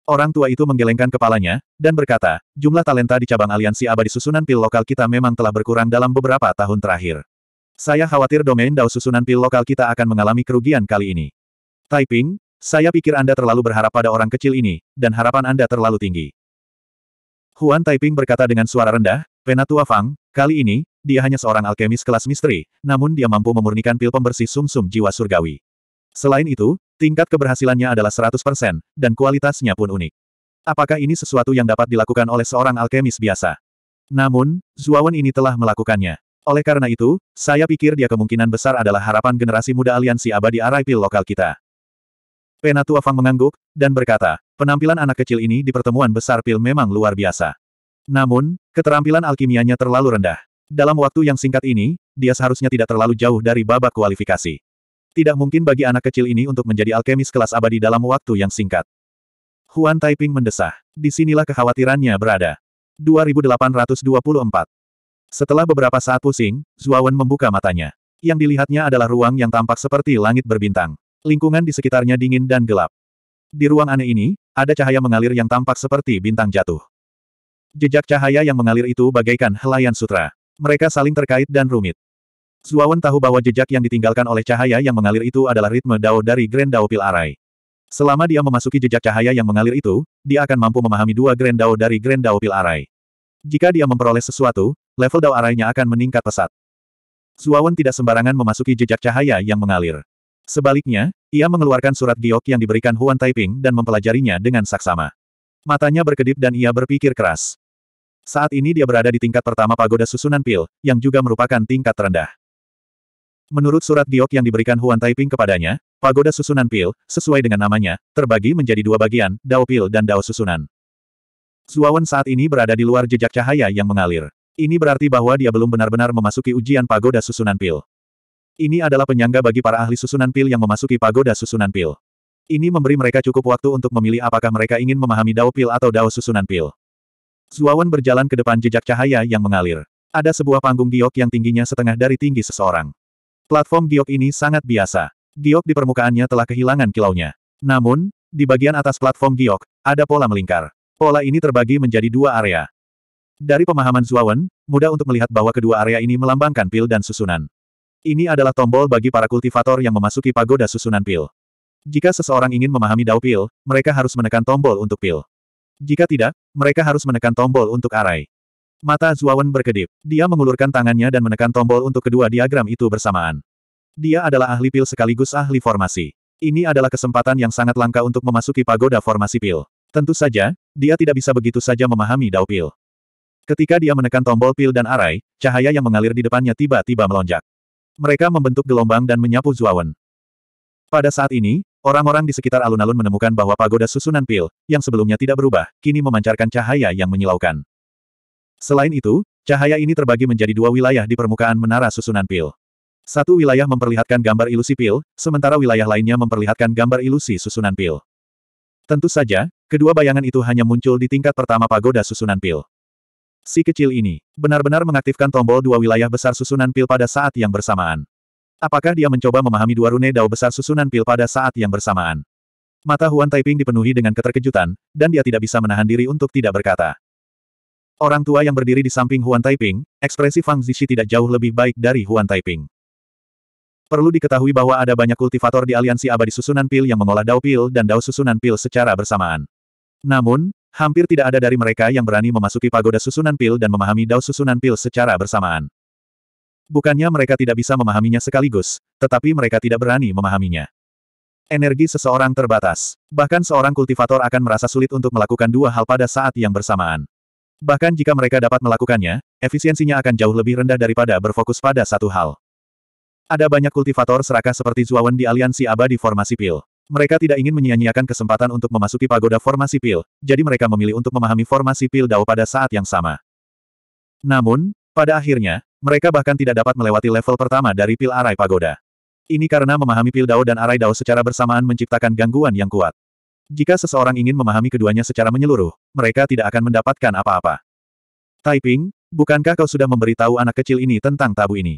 S1: Orang tua itu menggelengkan kepalanya, dan berkata, jumlah talenta di cabang aliansi abadi susunan pil lokal kita memang telah berkurang dalam beberapa tahun terakhir. Saya khawatir domain dao susunan pil lokal kita akan mengalami kerugian kali ini. Taiping, saya pikir Anda terlalu berharap pada orang kecil ini, dan harapan Anda terlalu tinggi. Huan Taiping berkata dengan suara rendah, Penatua Fang, kali ini, dia hanya seorang alkemis kelas misteri, namun dia mampu memurnikan pil pembersih sumsum -sum jiwa surgawi. Selain itu, Tingkat keberhasilannya adalah 100%, dan kualitasnya pun unik. Apakah ini sesuatu yang dapat dilakukan oleh seorang alkemis biasa? Namun, Zuawan ini telah melakukannya. Oleh karena itu, saya pikir dia kemungkinan besar adalah harapan generasi muda aliansi abadi Araipil lokal kita. Penatua Fang mengangguk, dan berkata, penampilan anak kecil ini di pertemuan besar Pil memang luar biasa. Namun, keterampilan alkimianya terlalu rendah. Dalam waktu yang singkat ini, dia seharusnya tidak terlalu jauh dari babak kualifikasi. Tidak mungkin bagi anak kecil ini untuk menjadi alkemis kelas abadi dalam waktu yang singkat. Huan Taiping mendesah. Di sinilah kekhawatirannya berada. 2824. Setelah beberapa saat pusing, Zuawan membuka matanya. Yang dilihatnya adalah ruang yang tampak seperti langit berbintang. Lingkungan di sekitarnya dingin dan gelap. Di ruang aneh ini, ada cahaya mengalir yang tampak seperti bintang jatuh. Jejak cahaya yang mengalir itu bagaikan helaian sutra. Mereka saling terkait dan rumit. Suawan tahu bahwa jejak yang ditinggalkan oleh cahaya yang mengalir itu adalah ritme Dao dari Grand Dao Pil Arai. Selama dia memasuki jejak cahaya yang mengalir itu, dia akan mampu memahami dua Grand Dao dari Grand Dao Pil Arai. Jika dia memperoleh sesuatu, level Dao Arainya akan meningkat pesat. Suawan tidak sembarangan memasuki jejak cahaya yang mengalir. Sebaliknya, ia mengeluarkan surat giok yang diberikan Huan Taiping dan mempelajarinya dengan saksama. Matanya berkedip dan ia berpikir keras. Saat ini dia berada di tingkat pertama pagoda susunan pil, yang juga merupakan tingkat terendah. Menurut surat giok yang diberikan Huan Taiping kepadanya, pagoda susunan pil, sesuai dengan namanya, terbagi menjadi dua bagian, Dao Pil dan Dao Susunan. Zuawan saat ini berada di luar jejak cahaya yang mengalir. Ini berarti bahwa dia belum benar-benar memasuki ujian pagoda susunan pil. Ini adalah penyangga bagi para ahli susunan pil yang memasuki pagoda susunan pil. Ini memberi mereka cukup waktu untuk memilih apakah mereka ingin memahami Dao Pil atau Dao Susunan Pil. Zuawan berjalan ke depan jejak cahaya yang mengalir. Ada sebuah panggung giok yang tingginya setengah dari tinggi seseorang. Platform giok ini sangat biasa. Giok di permukaannya telah kehilangan kilaunya. Namun, di bagian atas platform giok, ada pola melingkar. Pola ini terbagi menjadi dua area. Dari pemahaman Zuawan, mudah untuk melihat bahwa kedua area ini melambangkan pil dan susunan. Ini adalah tombol bagi para kultivator yang memasuki pagoda susunan pil. Jika seseorang ingin memahami dao pil, mereka harus menekan tombol untuk pil. Jika tidak, mereka harus menekan tombol untuk arai. Mata Zuawan berkedip. Dia mengulurkan tangannya dan menekan tombol untuk kedua diagram itu bersamaan. Dia adalah ahli pil sekaligus ahli formasi. Ini adalah kesempatan yang sangat langka untuk memasuki pagoda formasi pil. Tentu saja, dia tidak bisa begitu saja memahami dao pil. Ketika dia menekan tombol pil dan arai, cahaya yang mengalir di depannya tiba-tiba melonjak. Mereka membentuk gelombang dan menyapu Zuawan. Pada saat ini, orang-orang di sekitar alun-alun menemukan bahwa pagoda susunan pil, yang sebelumnya tidak berubah, kini memancarkan cahaya yang menyilaukan. Selain itu, cahaya ini terbagi menjadi dua wilayah di permukaan menara susunan pil. Satu wilayah memperlihatkan gambar ilusi pil, sementara wilayah lainnya memperlihatkan gambar ilusi susunan pil. Tentu saja, kedua bayangan itu hanya muncul di tingkat pertama pagoda susunan pil. Si kecil ini, benar-benar mengaktifkan tombol dua wilayah besar susunan pil pada saat yang bersamaan. Apakah dia mencoba memahami dua rune dao besar susunan pil pada saat yang bersamaan? Mata Huan Taiping dipenuhi dengan keterkejutan, dan dia tidak bisa menahan diri untuk tidak berkata. Orang tua yang berdiri di samping Huan Taiping, ekspresi Fang Zixi tidak jauh lebih baik dari Huan Taiping. Perlu diketahui bahwa ada banyak kultivator di aliansi abadi susunan pil yang mengolah dao pil dan dao susunan pil secara bersamaan. Namun, hampir tidak ada dari mereka yang berani memasuki pagoda susunan pil dan memahami dao susunan pil secara bersamaan. Bukannya mereka tidak bisa memahaminya sekaligus, tetapi mereka tidak berani memahaminya. Energi seseorang terbatas. Bahkan seorang kultivator akan merasa sulit untuk melakukan dua hal pada saat yang bersamaan. Bahkan jika mereka dapat melakukannya, efisiensinya akan jauh lebih rendah daripada berfokus pada satu hal. Ada banyak kultivator serakah seperti Zuawan di aliansi abadi formasi pil. Mereka tidak ingin menyia-nyiakan kesempatan untuk memasuki pagoda formasi pil, jadi mereka memilih untuk memahami formasi pil Dao pada saat yang sama. Namun, pada akhirnya, mereka bahkan tidak dapat melewati level pertama dari pil arai pagoda. Ini karena memahami pil Dao dan arai Dao secara bersamaan menciptakan gangguan yang kuat. Jika seseorang ingin memahami keduanya secara menyeluruh, mereka tidak akan mendapatkan apa-apa. Taiping, bukankah kau sudah memberitahu anak kecil ini tentang tabu ini?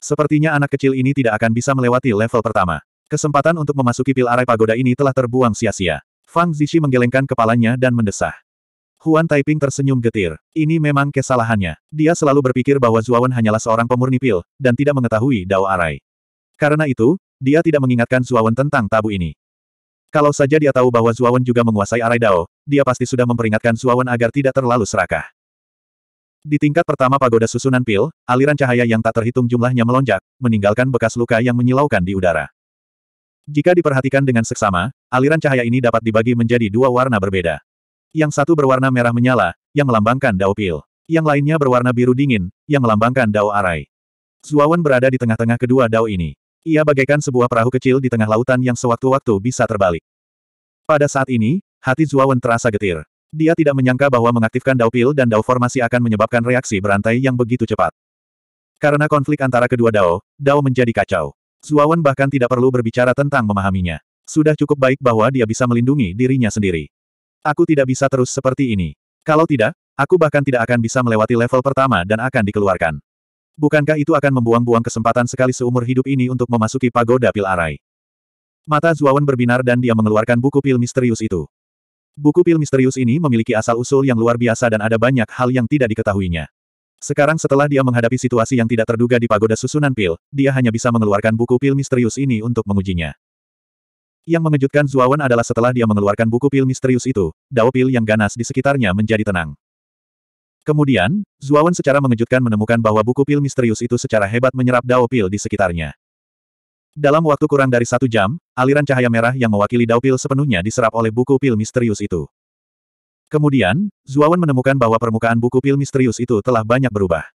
S1: Sepertinya anak kecil ini tidak akan bisa melewati level pertama. Kesempatan untuk memasuki pil arai pagoda ini telah terbuang sia-sia. Fang Zixi menggelengkan kepalanya dan mendesah. Huan Taiping tersenyum getir. Ini memang kesalahannya. Dia selalu berpikir bahwa Zuawan hanyalah seorang pemurni pil, dan tidak mengetahui Dao Arai. Karena itu, dia tidak mengingatkan Zuawan tentang tabu ini. Kalau saja dia tahu bahwa Zuawan juga menguasai arai Dao, dia pasti sudah memperingatkan Zuawan agar tidak terlalu serakah. Di tingkat pertama pagoda susunan pil, aliran cahaya yang tak terhitung jumlahnya melonjak, meninggalkan bekas luka yang menyilaukan di udara. Jika diperhatikan dengan seksama, aliran cahaya ini dapat dibagi menjadi dua warna berbeda. Yang satu berwarna merah menyala, yang melambangkan Dao pil. Yang lainnya berwarna biru dingin, yang melambangkan Dao arai. Zuawan berada di tengah-tengah kedua Dao ini. Ia bagaikan sebuah perahu kecil di tengah lautan yang sewaktu-waktu bisa terbalik. Pada saat ini, hati Zuawan terasa getir. Dia tidak menyangka bahwa mengaktifkan Dao Pil dan Dao Formasi akan menyebabkan reaksi berantai yang begitu cepat. Karena konflik antara kedua Dao, Dao menjadi kacau. Zuawan bahkan tidak perlu berbicara tentang memahaminya. Sudah cukup baik bahwa dia bisa melindungi dirinya sendiri. Aku tidak bisa terus seperti ini. Kalau tidak, aku bahkan tidak akan bisa melewati level pertama dan akan dikeluarkan. Bukankah itu akan membuang-buang kesempatan sekali seumur hidup ini untuk memasuki pagoda pil arai? Mata Zuawan berbinar dan dia mengeluarkan buku pil misterius itu. Buku pil misterius ini memiliki asal-usul yang luar biasa dan ada banyak hal yang tidak diketahuinya. Sekarang setelah dia menghadapi situasi yang tidak terduga di pagoda susunan pil, dia hanya bisa mengeluarkan buku pil misterius ini untuk mengujinya. Yang mengejutkan Zuawan adalah setelah dia mengeluarkan buku pil misterius itu, dao pil yang ganas di sekitarnya menjadi tenang. Kemudian, Zuawan secara mengejutkan menemukan bahwa buku pil misterius itu secara hebat menyerap dao pil di sekitarnya. Dalam waktu kurang dari satu jam, aliran cahaya merah yang mewakili dao pil sepenuhnya diserap oleh buku pil misterius itu. Kemudian, Zuawan menemukan bahwa permukaan buku pil misterius itu telah banyak berubah.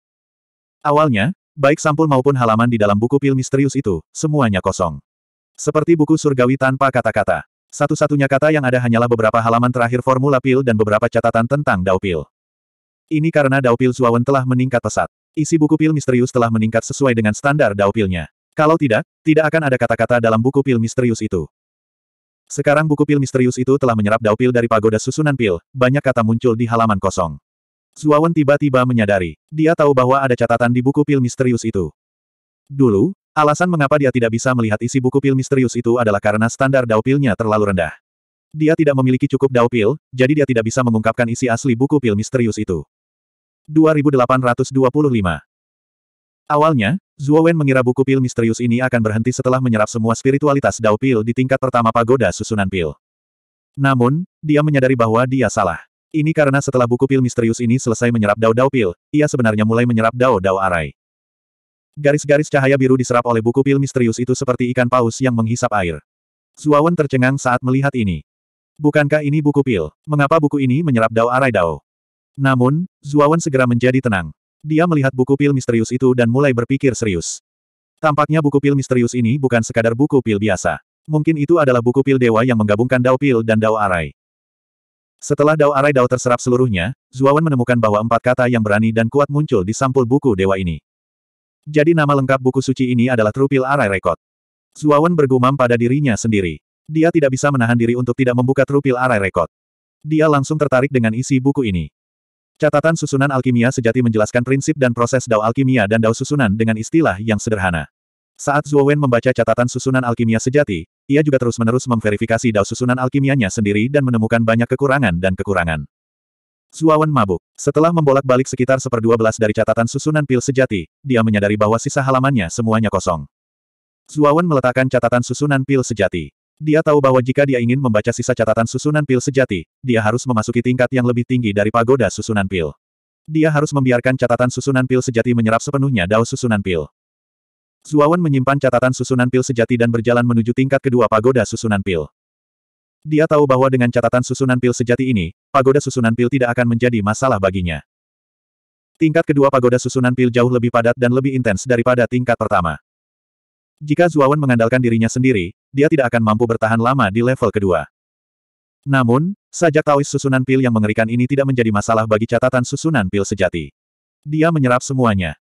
S1: Awalnya, baik sampul maupun halaman di dalam buku pil misterius itu, semuanya kosong. Seperti buku surgawi tanpa kata-kata. Satu-satunya kata yang ada hanyalah beberapa halaman terakhir formula pil dan beberapa catatan tentang dao pil. Ini karena Dao Pil Zuawan telah meningkat pesat. Isi buku pil misterius telah meningkat sesuai dengan standar Dao Pilnya. Kalau tidak, tidak akan ada kata-kata dalam buku pil misterius itu. Sekarang buku pil misterius itu telah menyerap Dao Pil dari pagoda susunan pil, banyak kata muncul di halaman kosong. Zuawan tiba-tiba menyadari, dia tahu bahwa ada catatan di buku pil misterius itu. Dulu, alasan mengapa dia tidak bisa melihat isi buku pil misterius itu adalah karena standar Dao Pilnya terlalu rendah. Dia tidak memiliki cukup Dao Pil, jadi dia tidak bisa mengungkapkan isi asli buku pil misterius itu. 2825. Awalnya, Zuo Wen mengira buku pil misterius ini akan berhenti setelah menyerap semua spiritualitas Dao Pil di tingkat pertama pagoda susunan pil. Namun, dia menyadari bahwa dia salah. Ini karena setelah buku pil misterius ini selesai menyerap Dao Dao Pil, ia sebenarnya mulai menyerap Dao Dao Arai. Garis-garis cahaya biru diserap oleh buku pil misterius itu seperti ikan paus yang menghisap air. Zuawan tercengang saat melihat ini. Bukankah ini buku pil? Mengapa buku ini menyerap Dao Arai Dao? Namun, Zuawan segera menjadi tenang. Dia melihat buku pil misterius itu dan mulai berpikir serius. Tampaknya buku pil misterius ini bukan sekadar buku pil biasa. Mungkin itu adalah buku pil dewa yang menggabungkan Dao Pil dan Dao Arai. Setelah Dao Arai Dao terserap seluruhnya, Zuawan menemukan bahwa empat kata yang berani dan kuat muncul di sampul buku dewa ini. Jadi nama lengkap buku suci ini adalah Trupil Arai Rekod. Zuawan bergumam pada dirinya sendiri. Dia tidak bisa menahan diri untuk tidak membuka Trupil Arai Rekod. Dia langsung tertarik dengan isi buku ini. Catatan susunan alkimia sejati menjelaskan prinsip dan proses dao alkimia dan dao susunan dengan istilah yang sederhana. Saat Zhuo Wen membaca catatan susunan alkimia sejati, ia juga terus-menerus memverifikasi dao susunan alkimianya sendiri dan menemukan banyak kekurangan dan kekurangan. Zhuo Wen mabuk. Setelah membolak-balik sekitar seperdua belas dari catatan susunan pil sejati, dia menyadari bahwa sisa halamannya semuanya kosong. Zhuo Wen meletakkan catatan susunan pil sejati. Dia tahu bahwa jika dia ingin membaca sisa catatan susunan pil sejati, dia harus memasuki tingkat yang lebih tinggi dari pagoda susunan pil. Dia harus membiarkan catatan susunan pil sejati menyerap sepenuhnya dao susunan pil. Zuawan menyimpan catatan susunan pil sejati dan berjalan menuju tingkat kedua pagoda susunan pil. Dia tahu bahwa dengan catatan susunan pil sejati ini, pagoda susunan pil tidak akan menjadi masalah baginya. Tingkat kedua pagoda susunan pil jauh lebih padat dan lebih intens daripada tingkat pertama. Jika Zuawan mengandalkan dirinya sendiri, dia tidak akan mampu bertahan lama di level kedua. Namun, sajak Taois susunan pil yang mengerikan ini tidak menjadi masalah bagi catatan susunan pil sejati. Dia menyerap semuanya.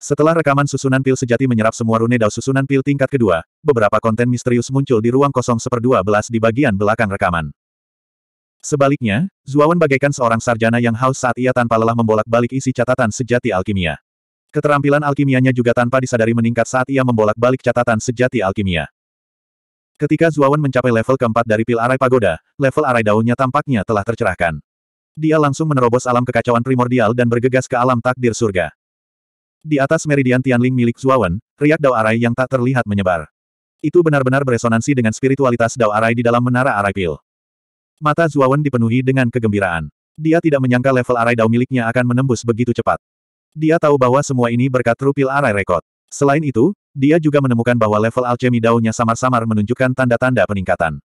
S1: Setelah rekaman susunan pil sejati menyerap semua rune dao susunan pil tingkat kedua, beberapa konten misterius muncul di ruang kosong seperdua belas di bagian belakang rekaman. Sebaliknya, Zuawan bagaikan seorang sarjana yang haus saat ia tanpa lelah membolak-balik isi catatan sejati alkimia. Keterampilan alkimianya juga tanpa disadari meningkat saat ia membolak-balik catatan sejati alkimia. Ketika Zuawan mencapai level keempat dari pil arai pagoda, level arai daunnya tampaknya telah tercerahkan. Dia langsung menerobos alam kekacauan primordial dan bergegas ke alam takdir surga. Di atas meridian Tianling milik Zuawan, riak Dao Arai yang tak terlihat menyebar. Itu benar-benar beresonansi dengan spiritualitas Dao Arai di dalam menara Arai Pil. Mata Zuawan dipenuhi dengan kegembiraan. Dia tidak menyangka level Arai Dao miliknya akan menembus begitu cepat. Dia tahu bahwa semua ini berkat rupil arai rekod. Selain itu, dia juga menemukan bahwa level alchemy daunnya samar-samar menunjukkan tanda-tanda peningkatan.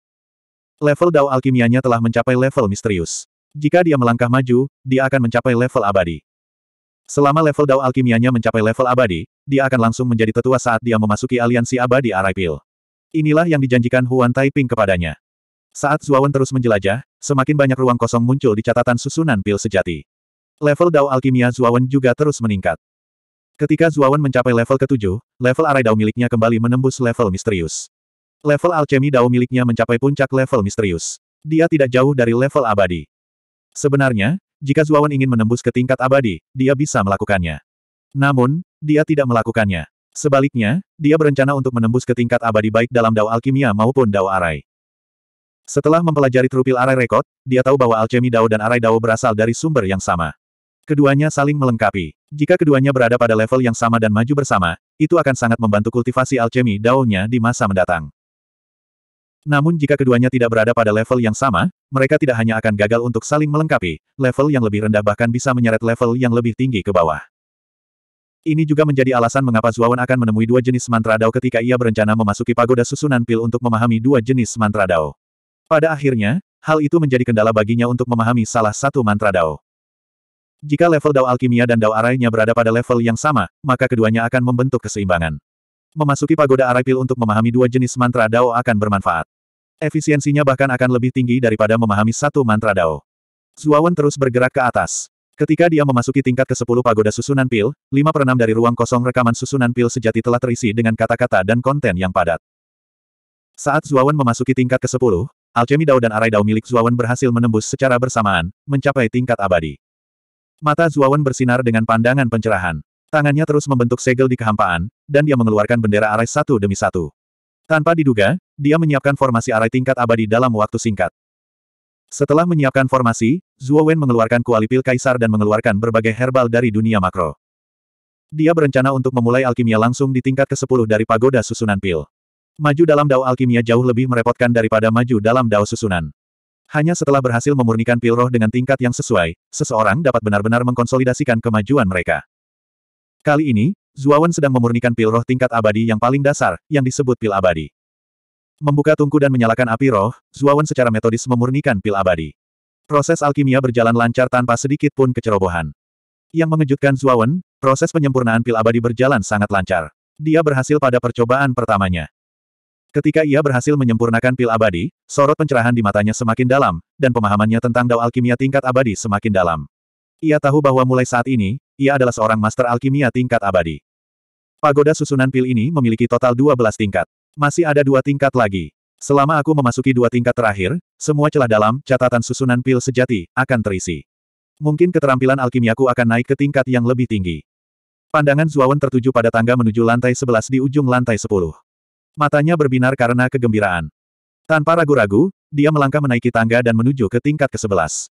S1: Level dao alkimianya telah mencapai level misterius. Jika dia melangkah maju, dia akan mencapai level abadi. Selama level dao alkimianya mencapai level abadi, dia akan langsung menjadi tetua saat dia memasuki aliansi abadi arai pil. Inilah yang dijanjikan Huan Taiping kepadanya. Saat Zuawan terus menjelajah, semakin banyak ruang kosong muncul di catatan susunan pil sejati. Level Dao Alkimia Zuawan juga terus meningkat. Ketika Zuawan mencapai level ketujuh, level arai Dao miliknya kembali menembus level misterius. Level alchemy Dao miliknya mencapai puncak level misterius. Dia tidak jauh dari level abadi. Sebenarnya, jika Zuawan ingin menembus ke tingkat abadi, dia bisa melakukannya. Namun, dia tidak melakukannya. Sebaliknya, dia berencana untuk menembus ke tingkat abadi baik dalam Dao Alkimia maupun Dao Arai. Setelah mempelajari trupil Arai Rekod, dia tahu bahwa alchemy Dao dan Arai Dao berasal dari sumber yang sama. Keduanya saling melengkapi. Jika keduanya berada pada level yang sama dan maju bersama, itu akan sangat membantu kultivasi alchemy daunnya di masa mendatang. Namun jika keduanya tidak berada pada level yang sama, mereka tidak hanya akan gagal untuk saling melengkapi, level yang lebih rendah bahkan bisa menyeret level yang lebih tinggi ke bawah. Ini juga menjadi alasan mengapa Zuawan akan menemui dua jenis mantra dao ketika ia berencana memasuki pagoda susunan pil untuk memahami dua jenis mantra dao. Pada akhirnya, hal itu menjadi kendala baginya untuk memahami salah satu mantra dao. Jika level Dao Alkimia dan Dao Arainya berada pada level yang sama, maka keduanya akan membentuk keseimbangan. Memasuki pagoda Arai Pil untuk memahami dua jenis mantra Dao akan bermanfaat. Efisiensinya bahkan akan lebih tinggi daripada memahami satu mantra Dao. Zuawan terus bergerak ke atas. Ketika dia memasuki tingkat ke-10 pagoda susunan pil, 5 per 6 dari ruang kosong rekaman susunan pil sejati telah terisi dengan kata-kata dan konten yang padat. Saat Zuawan memasuki tingkat ke-10, alchemy Dao dan arai Dao milik Zuawan berhasil menembus secara bersamaan, mencapai tingkat abadi. Mata Zuawan bersinar dengan pandangan pencerahan. Tangannya terus membentuk segel di kehampaan, dan dia mengeluarkan bendera arai satu demi satu. Tanpa diduga, dia menyiapkan formasi arai tingkat abadi dalam waktu singkat. Setelah menyiapkan formasi, Zuo Wen mengeluarkan pil kaisar dan mengeluarkan berbagai herbal dari dunia makro. Dia berencana untuk memulai alkimia langsung di tingkat ke-10 dari pagoda susunan pil. Maju dalam dao alkimia jauh lebih merepotkan daripada maju dalam dao susunan. Hanya setelah berhasil memurnikan pil roh dengan tingkat yang sesuai, seseorang dapat benar-benar mengkonsolidasikan kemajuan mereka. Kali ini, Zuawan sedang memurnikan pil roh tingkat abadi yang paling dasar, yang disebut pil abadi. Membuka tungku dan menyalakan api roh, Zuawan secara metodis memurnikan pil abadi. Proses alkimia berjalan lancar tanpa sedikit pun kecerobohan. Yang mengejutkan Zuawan, proses penyempurnaan pil abadi berjalan sangat lancar. Dia berhasil pada percobaan pertamanya. Ketika ia berhasil menyempurnakan pil abadi, sorot pencerahan di matanya semakin dalam, dan pemahamannya tentang dao alkimia tingkat abadi semakin dalam. Ia tahu bahwa mulai saat ini, ia adalah seorang master alkimia tingkat abadi. Pagoda susunan pil ini memiliki total 12 tingkat. Masih ada dua tingkat lagi. Selama aku memasuki dua tingkat terakhir, semua celah dalam catatan susunan pil sejati akan terisi. Mungkin keterampilan alkimiaku akan naik ke tingkat yang lebih tinggi. Pandangan Zuawan tertuju pada tangga menuju lantai 11 di ujung lantai 10. Matanya berbinar karena kegembiraan. Tanpa ragu-ragu, dia melangkah menaiki tangga dan menuju ke tingkat ke-11.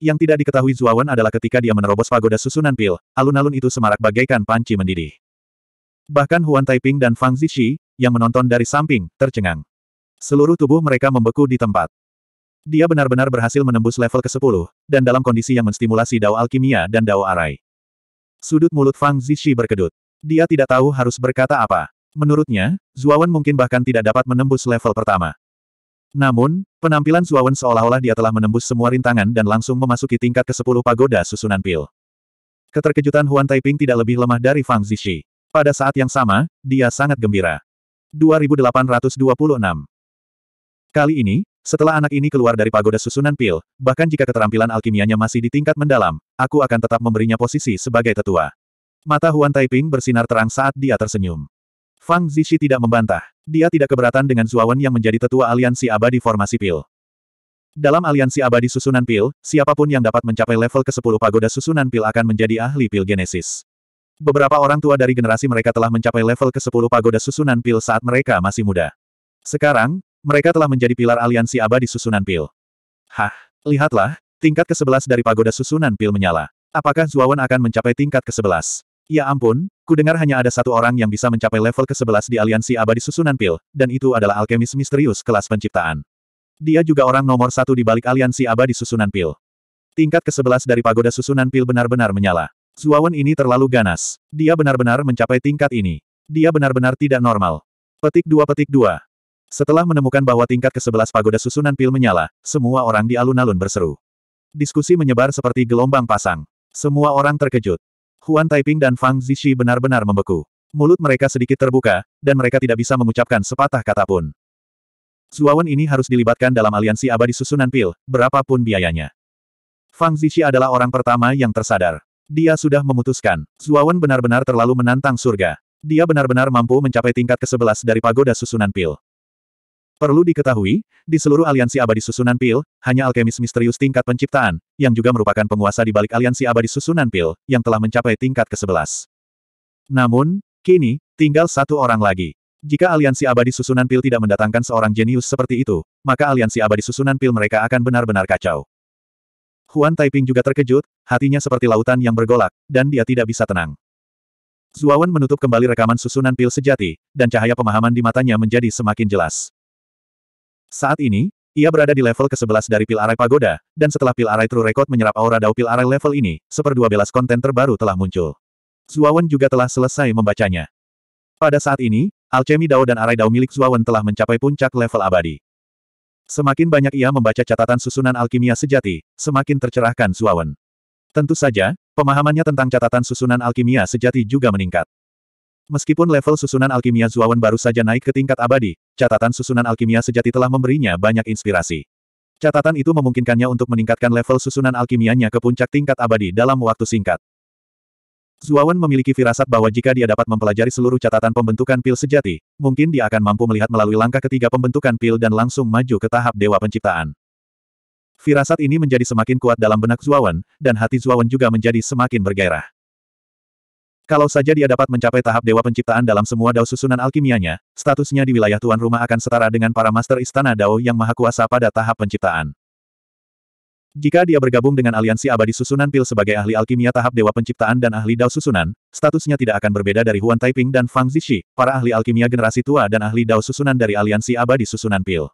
S1: Yang tidak diketahui Zuawan adalah ketika dia menerobos pagoda susunan pil, alun-alun itu semarak bagaikan panci mendidih. Bahkan Huan Taiping dan Fang Zixi, yang menonton dari samping, tercengang. Seluruh tubuh mereka membeku di tempat. Dia benar-benar berhasil menembus level ke-10, dan dalam kondisi yang menstimulasi dao alkimia dan dao arai. Sudut mulut Fang Zixi berkedut. Dia tidak tahu harus berkata apa. Menurutnya, Zuawan mungkin bahkan tidak dapat menembus level pertama. Namun, penampilan Zuawan seolah-olah dia telah menembus semua rintangan dan langsung memasuki tingkat ke-10 pagoda susunan pil. Keterkejutan Huan Taiping tidak lebih lemah dari Fang Zixi. Pada saat yang sama, dia sangat gembira. 2826 Kali ini, setelah anak ini keluar dari pagoda susunan pil, bahkan jika keterampilan alkimianya masih di tingkat mendalam, aku akan tetap memberinya posisi sebagai tetua. Mata Huan Taiping bersinar terang saat dia tersenyum. Fang Zixi tidak membantah. Dia tidak keberatan dengan Zuawan yang menjadi tetua aliansi abadi formasi pil. Dalam aliansi abadi susunan pil, siapapun yang dapat mencapai level ke-10 pagoda susunan pil akan menjadi ahli pil genesis. Beberapa orang tua dari generasi mereka telah mencapai level ke-10 pagoda susunan pil saat mereka masih muda. Sekarang, mereka telah menjadi pilar aliansi abadi susunan pil. Hah, lihatlah, tingkat ke-11 dari pagoda susunan pil menyala. Apakah Zuawan akan mencapai tingkat ke-11? Ya ampun, Kudengar hanya ada satu orang yang bisa mencapai level ke-11 di aliansi abadi susunan pil, dan itu adalah alkemis misterius kelas penciptaan. Dia juga orang nomor satu di balik aliansi abadi susunan pil. Tingkat ke-11 dari pagoda susunan pil benar-benar menyala. Zuawan ini terlalu ganas. Dia benar-benar mencapai tingkat ini. Dia benar-benar tidak normal. Petik dua petik dua. Setelah menemukan bahwa tingkat ke-11 pagoda susunan pil menyala, semua orang di alun-alun berseru. Diskusi menyebar seperti gelombang pasang. Semua orang terkejut. Huan Taiping dan Fang Zixi benar-benar membeku. Mulut mereka sedikit terbuka, dan mereka tidak bisa mengucapkan sepatah kata pun. Zuawan ini harus dilibatkan dalam aliansi abadi susunan pil, berapapun biayanya. Fang Zixi adalah orang pertama yang tersadar. Dia sudah memutuskan. Zuawan benar-benar terlalu menantang surga. Dia benar-benar mampu mencapai tingkat ke-11 dari pagoda susunan pil. Perlu diketahui, di seluruh aliansi abadi susunan pil, hanya alkemis misterius tingkat penciptaan, yang juga merupakan penguasa di balik aliansi abadi susunan pil, yang telah mencapai tingkat ke-11. Namun, kini, tinggal satu orang lagi. Jika aliansi abadi susunan pil tidak mendatangkan seorang jenius seperti itu, maka aliansi abadi susunan pil mereka akan benar-benar kacau. Huan Taiping juga terkejut, hatinya seperti lautan yang bergolak, dan dia tidak bisa tenang. Zuawan menutup kembali rekaman susunan pil sejati, dan cahaya pemahaman di matanya menjadi semakin jelas. Saat ini, ia berada di level ke-11 dari Pil Arai Pagoda, dan setelah Pil Arai True Record menyerap aura Dao Pil Arai level ini, seperdua belas konten terbaru telah muncul. Zuawan juga telah selesai membacanya. Pada saat ini, alchemy Dao dan Arai Dao milik Zuawan telah mencapai puncak level abadi. Semakin banyak ia membaca catatan susunan alkimia sejati, semakin tercerahkan Zuawan. Tentu saja, pemahamannya tentang catatan susunan alkimia sejati juga meningkat. Meskipun level susunan alkimia Zuawan baru saja naik ke tingkat abadi, catatan susunan alkimia sejati telah memberinya banyak inspirasi. Catatan itu memungkinkannya untuk meningkatkan level susunan alkimianya ke puncak tingkat abadi dalam waktu singkat. Zuawan memiliki firasat bahwa jika dia dapat mempelajari seluruh catatan pembentukan pil sejati, mungkin dia akan mampu melihat melalui langkah ketiga pembentukan pil dan langsung maju ke tahap dewa penciptaan. Firasat ini menjadi semakin kuat dalam benak Zuawan, dan hati Zuawan juga menjadi semakin bergairah. Kalau saja dia dapat mencapai tahap dewa penciptaan dalam semua dao susunan alkimianya, statusnya di wilayah tuan rumah akan setara dengan para master istana dao yang maha kuasa pada tahap penciptaan. Jika dia bergabung dengan aliansi abadi susunan pil sebagai ahli alkimia tahap dewa penciptaan dan ahli dao susunan, statusnya tidak akan berbeda dari Huan Taiping dan Fang Zixi, para ahli alkimia generasi tua dan ahli dao susunan dari aliansi abadi susunan pil.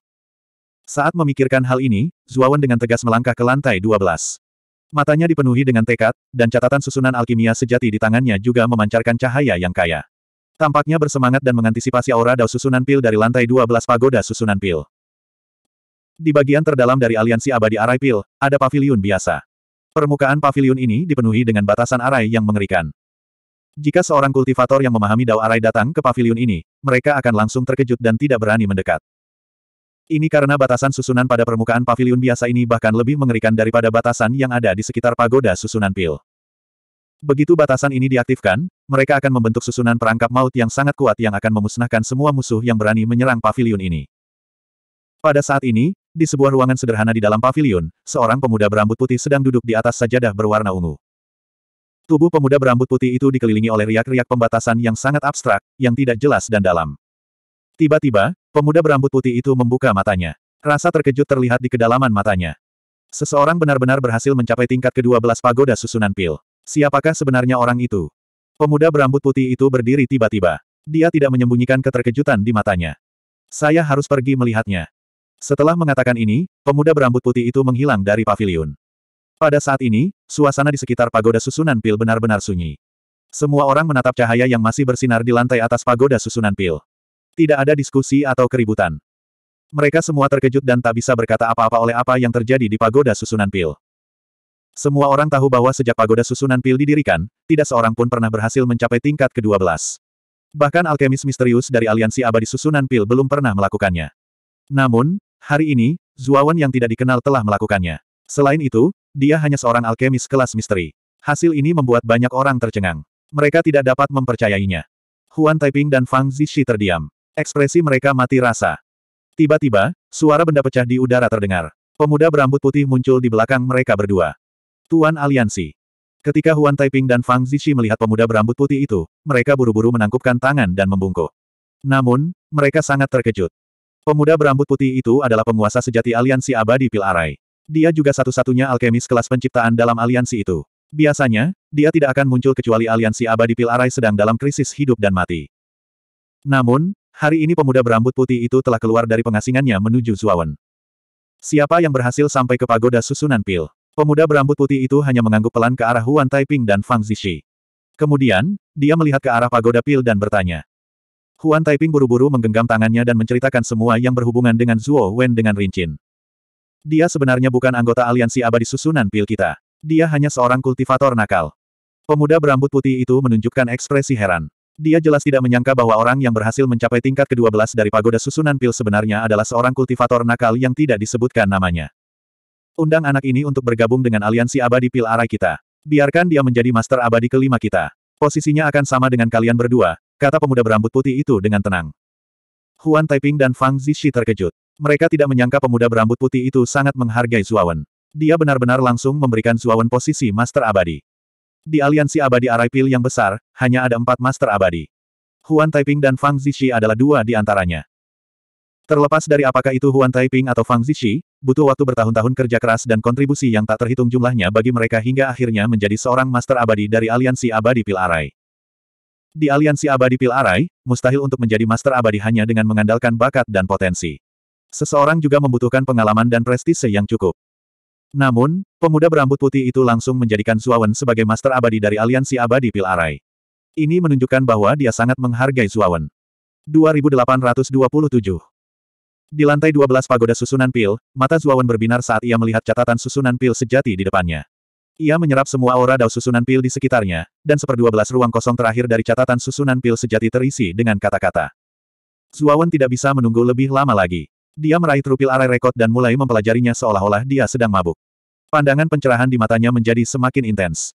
S1: Saat memikirkan hal ini, Zuawan dengan tegas melangkah ke lantai 12. Matanya dipenuhi dengan tekad, dan catatan susunan alkimia sejati di tangannya juga memancarkan cahaya yang kaya. Tampaknya bersemangat dan mengantisipasi aura dao susunan pil dari lantai 12 pagoda susunan pil. Di bagian terdalam dari aliansi abadi arai pil, ada pavilion biasa. Permukaan pavilion ini dipenuhi dengan batasan arai yang mengerikan. Jika seorang kultivator yang memahami dao arai datang ke pavilion ini, mereka akan langsung terkejut dan tidak berani mendekat. Ini karena batasan susunan pada permukaan pavilion biasa ini bahkan lebih mengerikan daripada batasan yang ada di sekitar pagoda susunan pil. Begitu batasan ini diaktifkan, mereka akan membentuk susunan perangkap maut yang sangat kuat yang akan memusnahkan semua musuh yang berani menyerang pavilion ini. Pada saat ini, di sebuah ruangan sederhana di dalam pavilion, seorang pemuda berambut putih sedang duduk di atas sajadah berwarna ungu. Tubuh pemuda berambut putih itu dikelilingi oleh riak-riak pembatasan yang sangat abstrak, yang tidak jelas dan dalam. Tiba-tiba, pemuda berambut putih itu membuka matanya. Rasa terkejut terlihat di kedalaman matanya. Seseorang benar-benar berhasil mencapai tingkat ke-12 pagoda susunan pil. Siapakah sebenarnya orang itu? Pemuda berambut putih itu berdiri tiba-tiba. Dia tidak menyembunyikan keterkejutan di matanya. Saya harus pergi melihatnya. Setelah mengatakan ini, pemuda berambut putih itu menghilang dari pavilion. Pada saat ini, suasana di sekitar pagoda susunan pil benar-benar sunyi. Semua orang menatap cahaya yang masih bersinar di lantai atas pagoda susunan pil. Tidak ada diskusi atau keributan. Mereka semua terkejut dan tak bisa berkata apa-apa oleh apa yang terjadi di pagoda susunan pil. Semua orang tahu bahwa sejak pagoda susunan pil didirikan, tidak seorang pun pernah berhasil mencapai tingkat ke-12. Bahkan alkemis misterius dari aliansi abadi susunan pil belum pernah melakukannya. Namun, hari ini, Zuawan yang tidak dikenal telah melakukannya. Selain itu, dia hanya seorang alkemis kelas misteri. Hasil ini membuat banyak orang tercengang. Mereka tidak dapat mempercayainya. Huan Taiping dan Fang Zixi terdiam. Ekspresi mereka mati rasa. Tiba-tiba, suara benda pecah di udara terdengar. Pemuda berambut putih muncul di belakang mereka berdua. Tuan Aliansi. Ketika Huan Taiping dan Fang Zixi melihat pemuda berambut putih itu, mereka buru-buru menangkupkan tangan dan membungkuk. Namun, mereka sangat terkejut. Pemuda berambut putih itu adalah penguasa sejati Aliansi Abadi Pilarai. Dia juga satu-satunya alkemis kelas penciptaan dalam aliansi itu. Biasanya, dia tidak akan muncul kecuali aliansi abadi Pilarai sedang dalam krisis hidup dan mati. Namun, Hari ini pemuda berambut putih itu telah keluar dari pengasingannya menuju Zuawan. Siapa yang berhasil sampai ke pagoda susunan pil? Pemuda berambut putih itu hanya mengangguk pelan ke arah Huan Taiping dan Fang Zixi. Kemudian, dia melihat ke arah pagoda pil dan bertanya. Huan Taiping buru-buru menggenggam tangannya dan menceritakan semua yang berhubungan dengan Zuo Wen dengan rincin. Dia sebenarnya bukan anggota aliansi abadi susunan pil kita. Dia hanya seorang kultivator nakal. Pemuda berambut putih itu menunjukkan ekspresi heran. Dia jelas tidak menyangka bahwa orang yang berhasil mencapai tingkat ke-12 dari pagoda susunan pil sebenarnya adalah seorang kultivator nakal yang tidak disebutkan namanya. Undang anak ini untuk bergabung dengan aliansi abadi pil arai kita. Biarkan dia menjadi master abadi kelima kita. Posisinya akan sama dengan kalian berdua, kata pemuda berambut putih itu dengan tenang. Huan Taiping dan Fang Zixi terkejut. Mereka tidak menyangka pemuda berambut putih itu sangat menghargai Zuawan. Dia benar-benar langsung memberikan Zuawan posisi master abadi. Di aliansi abadi arai pil yang besar, hanya ada empat master abadi. Huan Taiping dan Fang Zixi adalah dua di antaranya. Terlepas dari apakah itu Huan Taiping atau Fang Zixi, butuh waktu bertahun-tahun kerja keras dan kontribusi yang tak terhitung jumlahnya bagi mereka hingga akhirnya menjadi seorang master abadi dari aliansi abadi Pil Arai. Di aliansi abadi Pil Arai, mustahil untuk menjadi master abadi hanya dengan mengandalkan bakat dan potensi. Seseorang juga membutuhkan pengalaman dan prestise yang cukup. Namun, pemuda berambut putih itu langsung menjadikan Zuawan sebagai master abadi dari aliansi abadi Pil Arai. Ini menunjukkan bahwa dia sangat menghargai Zuawan. 2827 Di lantai 12 pagoda susunan pil, mata Zuawan berbinar saat ia melihat catatan susunan pil sejati di depannya. Ia menyerap semua aura dao susunan pil di sekitarnya, dan seperdua belas ruang kosong terakhir dari catatan susunan pil sejati terisi dengan kata-kata. Zuawan tidak bisa menunggu lebih lama lagi. Dia meraih trupil arai rekod dan mulai mempelajarinya seolah-olah dia sedang mabuk. Pandangan pencerahan di matanya menjadi semakin intens.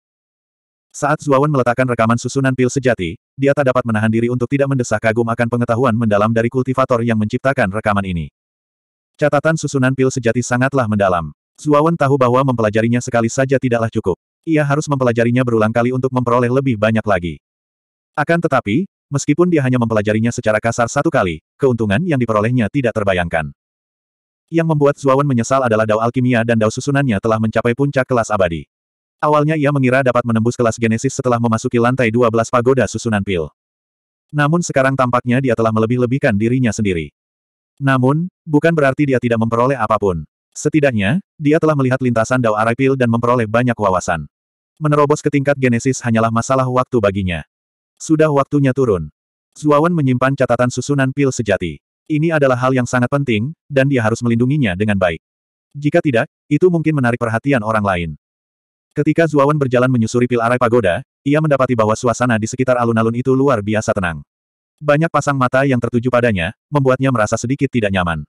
S1: Saat Zuawan meletakkan rekaman susunan pil sejati, dia tak dapat menahan diri untuk tidak mendesah kagum akan pengetahuan mendalam dari kultivator yang menciptakan rekaman ini. Catatan susunan pil sejati sangatlah mendalam. Zuawan tahu bahwa mempelajarinya sekali saja tidaklah cukup. Ia harus mempelajarinya berulang kali untuk memperoleh lebih banyak lagi. Akan tetapi, meskipun dia hanya mempelajarinya secara kasar satu kali, keuntungan yang diperolehnya tidak terbayangkan. Yang membuat Zuawan menyesal adalah dao alkimia dan dao susunannya telah mencapai puncak kelas abadi. Awalnya ia mengira dapat menembus kelas Genesis setelah memasuki lantai 12 pagoda susunan pil. Namun sekarang tampaknya dia telah melebih-lebihkan dirinya sendiri. Namun, bukan berarti dia tidak memperoleh apapun. Setidaknya, dia telah melihat lintasan Dao Arai Pil dan memperoleh banyak wawasan. Menerobos ke tingkat Genesis hanyalah masalah waktu baginya. Sudah waktunya turun. Zuawan menyimpan catatan susunan pil sejati. Ini adalah hal yang sangat penting, dan dia harus melindunginya dengan baik. Jika tidak, itu mungkin menarik perhatian orang lain. Ketika Zuawan berjalan menyusuri pil arai pagoda, ia mendapati bahwa suasana di sekitar alun-alun itu luar biasa tenang. Banyak pasang mata yang tertuju padanya, membuatnya merasa sedikit tidak nyaman.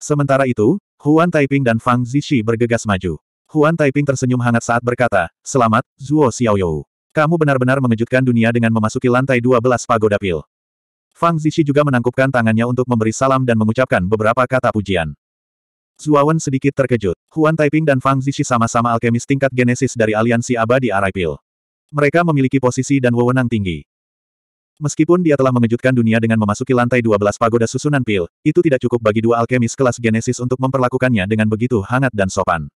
S1: Sementara itu, Huan Taiping dan Fang Zishi bergegas maju. Huan Taiping tersenyum hangat saat berkata, Selamat, Zuo Xiaoyou. Kamu benar-benar mengejutkan dunia dengan memasuki lantai 12 pagoda pil. Fang Zishi juga menangkupkan tangannya untuk memberi salam dan mengucapkan beberapa kata pujian. Zuawan sedikit terkejut. Huan Taiping dan Fang Zixi sama-sama alkemis tingkat genesis dari aliansi abadi Araipil. Mereka memiliki posisi dan wewenang tinggi. Meskipun dia telah mengejutkan dunia dengan memasuki lantai 12 pagoda susunan pil, itu tidak cukup bagi dua alkemis kelas genesis untuk memperlakukannya dengan begitu hangat dan sopan.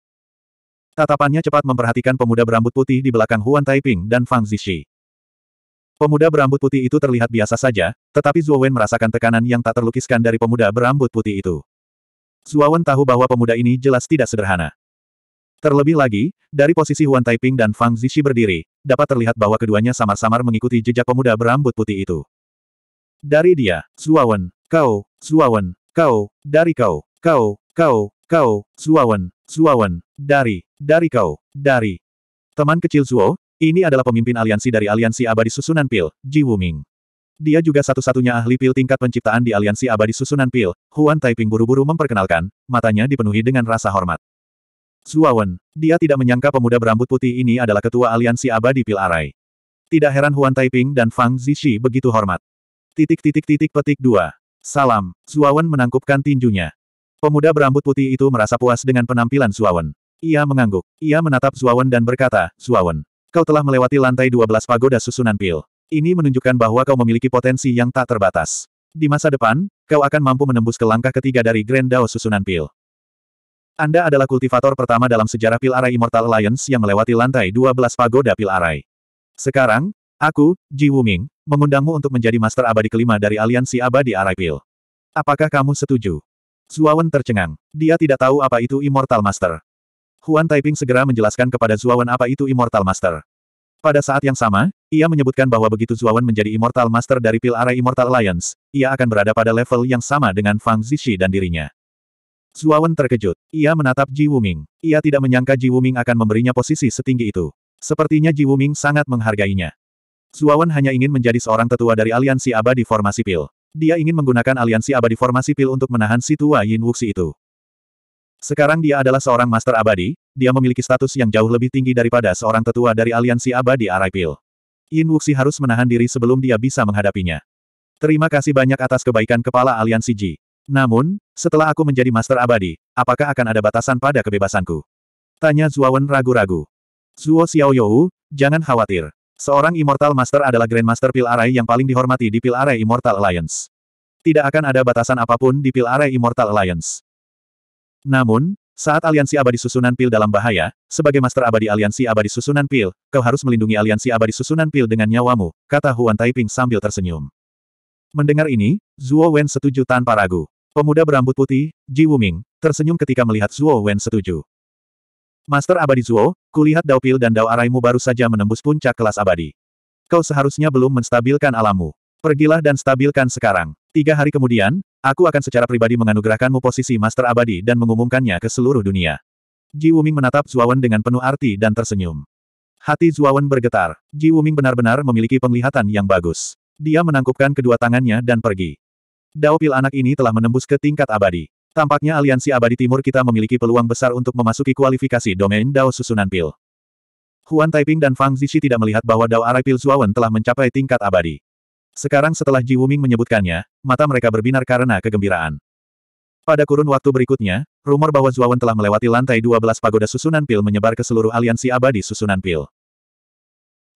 S1: Tatapannya cepat memperhatikan pemuda berambut putih di belakang Huan Taiping dan Fang Zixi. Pemuda berambut putih itu terlihat biasa saja, tetapi Zhuo Wen merasakan tekanan yang tak terlukiskan dari pemuda berambut putih itu. Suawan tahu bahwa pemuda ini jelas tidak sederhana. Terlebih lagi, dari posisi Huan Taiping dan Fang Zixi berdiri, dapat terlihat bahwa keduanya samar-samar mengikuti jejak pemuda berambut putih itu. Dari dia, Suawan, kau, Suawan, kau, dari kau, kau, kau, kau, Suawan, Suawan, dari, dari kau, dari. Teman kecil Zuo, ini adalah pemimpin aliansi dari aliansi abadi susunan pil, Ji Wuming. Dia juga satu-satunya ahli pil tingkat penciptaan di aliansi abadi susunan pil, Huan Taiping buru-buru memperkenalkan, matanya dipenuhi dengan rasa hormat. Zuawan, dia tidak menyangka pemuda berambut putih ini adalah ketua aliansi abadi pil arai. Tidak heran Huan Taiping dan Fang Zixi begitu hormat. Titik titik titik petik dua. Salam, Zuawan menangkupkan tinjunya. Pemuda berambut putih itu merasa puas dengan penampilan Zuawan. Ia mengangguk. Ia menatap Zuawan dan berkata, Zuawan, kau telah melewati lantai 12 pagoda susunan pil. Ini menunjukkan bahwa kau memiliki potensi yang tak terbatas. Di masa depan, kau akan mampu menembus ke langkah ketiga dari Grand Dao susunan pil. Anda adalah kultivator pertama dalam sejarah Pil Arai Immortal Alliance yang melewati lantai 12 pagoda Pil Arai. Sekarang, aku, Ji Wuming, mengundangmu untuk menjadi Master Abadi kelima dari Aliansi Abadi Arai Pil. Apakah kamu setuju? Zuawan tercengang. Dia tidak tahu apa itu Immortal Master. Huan Taiping segera menjelaskan kepada Zuawan apa itu Immortal Master. Pada saat yang sama, ia menyebutkan bahwa begitu Zuawan menjadi Immortal Master dari Pil Array Immortal Alliance, ia akan berada pada level yang sama dengan Fang Zixi dan dirinya. Zuawan terkejut. Ia menatap Ji Wuming. Ia tidak menyangka Ji Wuming akan memberinya posisi setinggi itu. Sepertinya Ji Wuming sangat menghargainya. Zuawan hanya ingin menjadi seorang tetua dari aliansi abadi formasi pil. Dia ingin menggunakan aliansi abadi formasi pil untuk menahan si tua Yin Wuxi itu. Sekarang dia adalah seorang master abadi, dia memiliki status yang jauh lebih tinggi daripada seorang tetua dari aliansi abadi Araipil. Yin Wuxi harus menahan diri sebelum dia bisa menghadapinya. Terima kasih banyak atas kebaikan kepala aliansi Ji. Namun, setelah aku menjadi master abadi, apakah akan ada batasan pada kebebasanku? Tanya Zuawan ragu-ragu. Zuo Xiaoyou, jangan khawatir. Seorang Immortal Master adalah Grandmaster Pil Array yang paling dihormati di Pil Array Immortal Alliance. Tidak akan ada batasan apapun di Pil Array Immortal Alliance. Namun, saat aliansi abadi susunan pil dalam bahaya, sebagai master abadi aliansi abadi susunan pil, kau harus melindungi aliansi abadi susunan pil dengan nyawamu, kata Huan Taiping sambil tersenyum. Mendengar ini, Zuo Wen setuju tanpa ragu. Pemuda berambut putih, Ji Wuming, tersenyum ketika melihat Zuo Wen setuju. Master abadi Zuo, kulihat Dao Pil dan Dao Araimu baru saja menembus puncak kelas abadi. Kau seharusnya belum menstabilkan alammu. Pergilah dan stabilkan sekarang. Tiga hari kemudian, Aku akan secara pribadi menganugerahkanmu posisi Master Abadi dan mengumumkannya ke seluruh dunia. Ji Wuming menatap Zuawan dengan penuh arti dan tersenyum. Hati Zuawan bergetar. Ji Wuming benar-benar memiliki penglihatan yang bagus. Dia menangkupkan kedua tangannya dan pergi. Dao Pil anak ini telah menembus ke tingkat abadi. Tampaknya aliansi abadi timur kita memiliki peluang besar untuk memasuki kualifikasi domain Dao susunan pil. Huan Taiping dan Fang Zixi tidak melihat bahwa Dao Arai Pil Zuawan telah mencapai tingkat abadi. Sekarang setelah Ji Wuming menyebutkannya, mata mereka berbinar karena kegembiraan. Pada kurun waktu berikutnya, rumor bahwa Zuawan telah melewati lantai 12 pagoda susunan pil menyebar ke seluruh aliansi abadi susunan pil.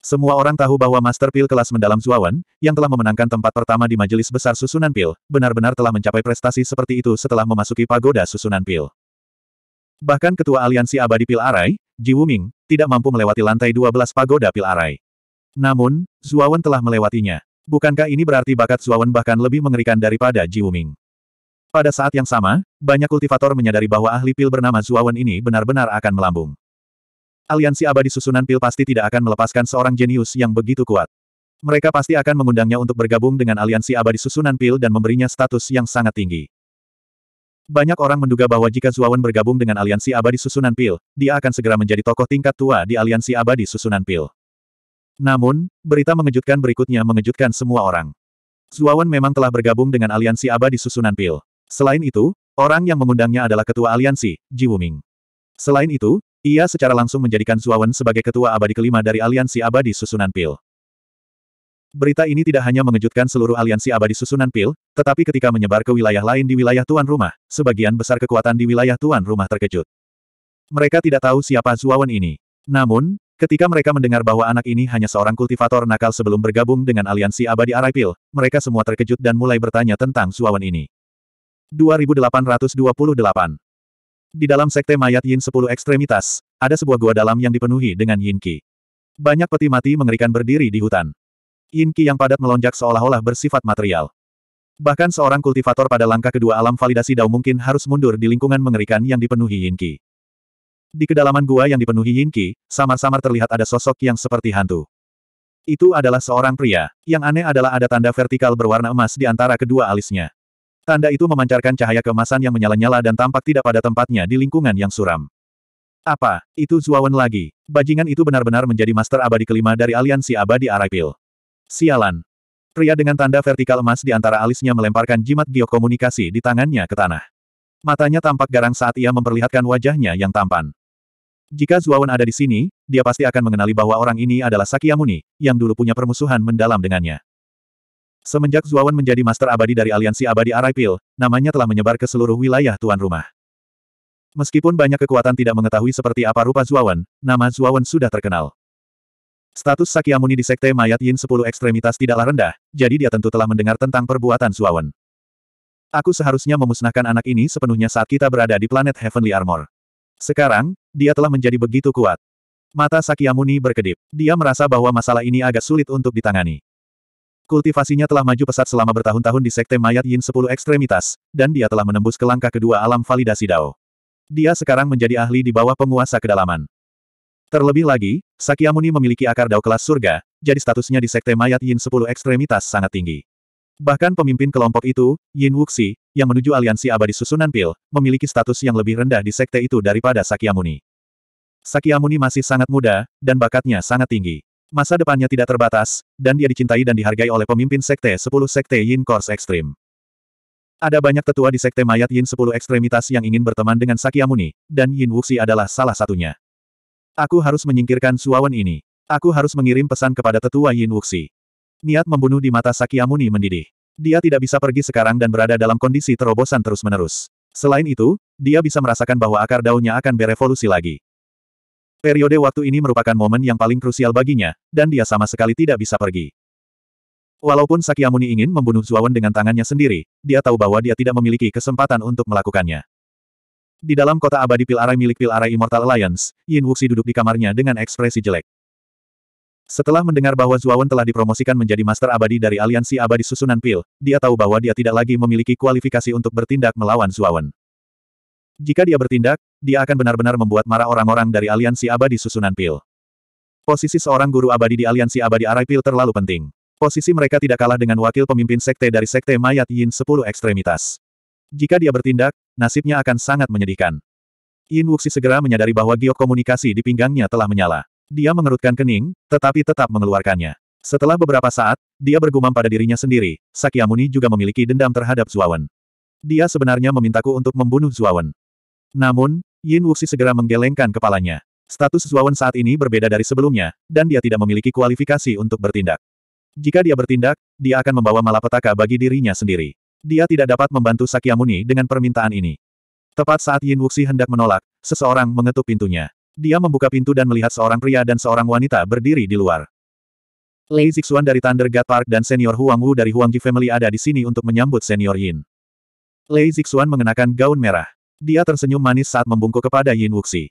S1: Semua orang tahu bahwa Master Pil kelas mendalam Zuawan, yang telah memenangkan tempat pertama di majelis besar susunan pil, benar-benar telah mencapai prestasi seperti itu setelah memasuki pagoda susunan pil. Bahkan ketua aliansi abadi pil arai, Ji Wuming, tidak mampu melewati lantai 12 pagoda pil arai. Namun, Zuawan telah melewatinya. Bukankah ini berarti bakat Zuawan bahkan lebih mengerikan daripada Ji Wuming? Pada saat yang sama, banyak kultivator menyadari bahwa ahli pil bernama Zuawan ini benar-benar akan melambung. Aliansi abadi susunan pil pasti tidak akan melepaskan seorang jenius yang begitu kuat. Mereka pasti akan mengundangnya untuk bergabung dengan aliansi abadi susunan pil dan memberinya status yang sangat tinggi. Banyak orang menduga bahwa jika Zuawan bergabung dengan aliansi abadi susunan pil, dia akan segera menjadi tokoh tingkat tua di aliansi abadi susunan pil. Namun, berita mengejutkan berikutnya mengejutkan semua orang. Zuawan memang telah bergabung dengan aliansi Abadi susunan pil. Selain itu, orang yang mengundangnya adalah ketua aliansi, Ji Wuming. Selain itu, ia secara langsung menjadikan Zuawan sebagai ketua abadi kelima dari aliansi abadi susunan pil. Berita ini tidak hanya mengejutkan seluruh aliansi abadi susunan pil, tetapi ketika menyebar ke wilayah lain di wilayah tuan rumah, sebagian besar kekuatan di wilayah tuan rumah terkejut. Mereka tidak tahu siapa Zuawan ini. Namun, Ketika mereka mendengar bahwa anak ini hanya seorang kultivator nakal sebelum bergabung dengan aliansi abadi Araipil, mereka semua terkejut dan mulai bertanya tentang Suawan ini. 2828 Di dalam sekte mayat Yin 10 ekstremitas, ada sebuah gua dalam yang dipenuhi dengan Yin Qi. Banyak peti mati mengerikan berdiri di hutan. Yin Qi yang padat melonjak seolah-olah bersifat material. Bahkan seorang kultivator pada langkah kedua alam validasi Dao mungkin harus mundur di lingkungan mengerikan yang dipenuhi Yin Qi. Di kedalaman gua yang dipenuhi Yinki, samar-samar terlihat ada sosok yang seperti hantu. Itu adalah seorang pria. Yang aneh adalah ada tanda vertikal berwarna emas di antara kedua alisnya. Tanda itu memancarkan cahaya kemasan yang menyala-nyala dan tampak tidak pada tempatnya di lingkungan yang suram. Apa, itu Zuawan lagi? Bajingan itu benar-benar menjadi master abadi kelima dari aliansi abadi Araipil. Sialan. Pria dengan tanda vertikal emas di antara alisnya melemparkan jimat geokomunikasi di tangannya ke tanah. Matanya tampak garang saat ia memperlihatkan wajahnya yang tampan. Jika Zuawan ada di sini, dia pasti akan mengenali bahwa orang ini adalah Sakyamuni, yang dulu punya permusuhan mendalam dengannya. Semenjak Zuawan menjadi master abadi dari aliansi abadi Araipil, namanya telah menyebar ke seluruh wilayah tuan rumah. Meskipun banyak kekuatan tidak mengetahui seperti apa rupa Zuawan, nama Zuawan sudah terkenal. Status Sakyamuni di Sekte Mayat Yin 10 ekstremitas tidaklah rendah, jadi dia tentu telah mendengar tentang perbuatan Zuawan. Aku seharusnya memusnahkan anak ini sepenuhnya saat kita berada di planet Heavenly Armor. Sekarang, dia telah menjadi begitu kuat. Mata Sakyamuni berkedip. Dia merasa bahwa masalah ini agak sulit untuk ditangani. Kultivasinya telah maju pesat selama bertahun-tahun di Sekte Mayat Yin 10 Ekstremitas, dan dia telah menembus ke langkah kedua alam validasi Dao. Dia sekarang menjadi ahli di bawah penguasa kedalaman. Terlebih lagi, Sakyamuni memiliki akar Dao kelas surga, jadi statusnya di Sekte Mayat Yin 10 Ekstremitas sangat tinggi. Bahkan pemimpin kelompok itu, Yin Wuxi, yang menuju aliansi abadi susunan pil, memiliki status yang lebih rendah di sekte itu daripada Sakyamuni. Sakyamuni masih sangat muda, dan bakatnya sangat tinggi. Masa depannya tidak terbatas, dan dia dicintai dan dihargai oleh pemimpin sekte 10 sekte Yin Kors Ekstrim. Ada banyak tetua di sekte mayat Yin 10 ekstremitas yang ingin berteman dengan Sakyamuni, dan Yin Wuxi adalah salah satunya. Aku harus menyingkirkan Suawan ini. Aku harus mengirim pesan kepada tetua Yin Wuxi. Niat membunuh di mata Sakyamuni mendidih. Dia tidak bisa pergi sekarang dan berada dalam kondisi terobosan terus-menerus. Selain itu, dia bisa merasakan bahwa akar daunnya akan berevolusi lagi. Periode waktu ini merupakan momen yang paling krusial baginya, dan dia sama sekali tidak bisa pergi. Walaupun Sakyamuni ingin membunuh Zuawan dengan tangannya sendiri, dia tahu bahwa dia tidak memiliki kesempatan untuk melakukannya. Di dalam kota abadi Pilarai milik Pilarai Immortal Alliance, Yin Wuxi duduk di kamarnya dengan ekspresi jelek. Setelah mendengar bahwa Zuawan telah dipromosikan menjadi Master Abadi dari Aliansi Abadi Susunan Pil, dia tahu bahwa dia tidak lagi memiliki kualifikasi untuk bertindak melawan Zuawan. Jika dia bertindak, dia akan benar-benar membuat marah orang-orang dari Aliansi Abadi Susunan Pil. Posisi seorang guru abadi di Aliansi Abadi Arai Pil terlalu penting. Posisi mereka tidak kalah dengan wakil pemimpin sekte dari sekte mayat Yin 10 ekstremitas. Jika dia bertindak, nasibnya akan sangat menyedihkan. Yin Wuxi segera menyadari bahwa giok komunikasi di pinggangnya telah menyala. Dia mengerutkan kening, tetapi tetap mengeluarkannya. Setelah beberapa saat, dia bergumam pada dirinya sendiri, Sakyamuni juga memiliki dendam terhadap Zuawan. Dia sebenarnya memintaku untuk membunuh Zuawan. Namun, Yin Wuxi segera menggelengkan kepalanya. Status Zuawan saat ini berbeda dari sebelumnya, dan dia tidak memiliki kualifikasi untuk bertindak. Jika dia bertindak, dia akan membawa malapetaka bagi dirinya sendiri. Dia tidak dapat membantu Sakyamuni dengan permintaan ini. Tepat saat Yin Wuxi hendak menolak, seseorang mengetuk pintunya. Dia membuka pintu dan melihat seorang pria dan seorang wanita berdiri di luar. Lei Zixuan dari Thunder God Park dan senior Huang Wu dari Huang Ji Family ada di sini untuk menyambut senior Yin. Lei Zixuan mengenakan gaun merah. Dia tersenyum manis saat membungkuk kepada Yin Wuxi.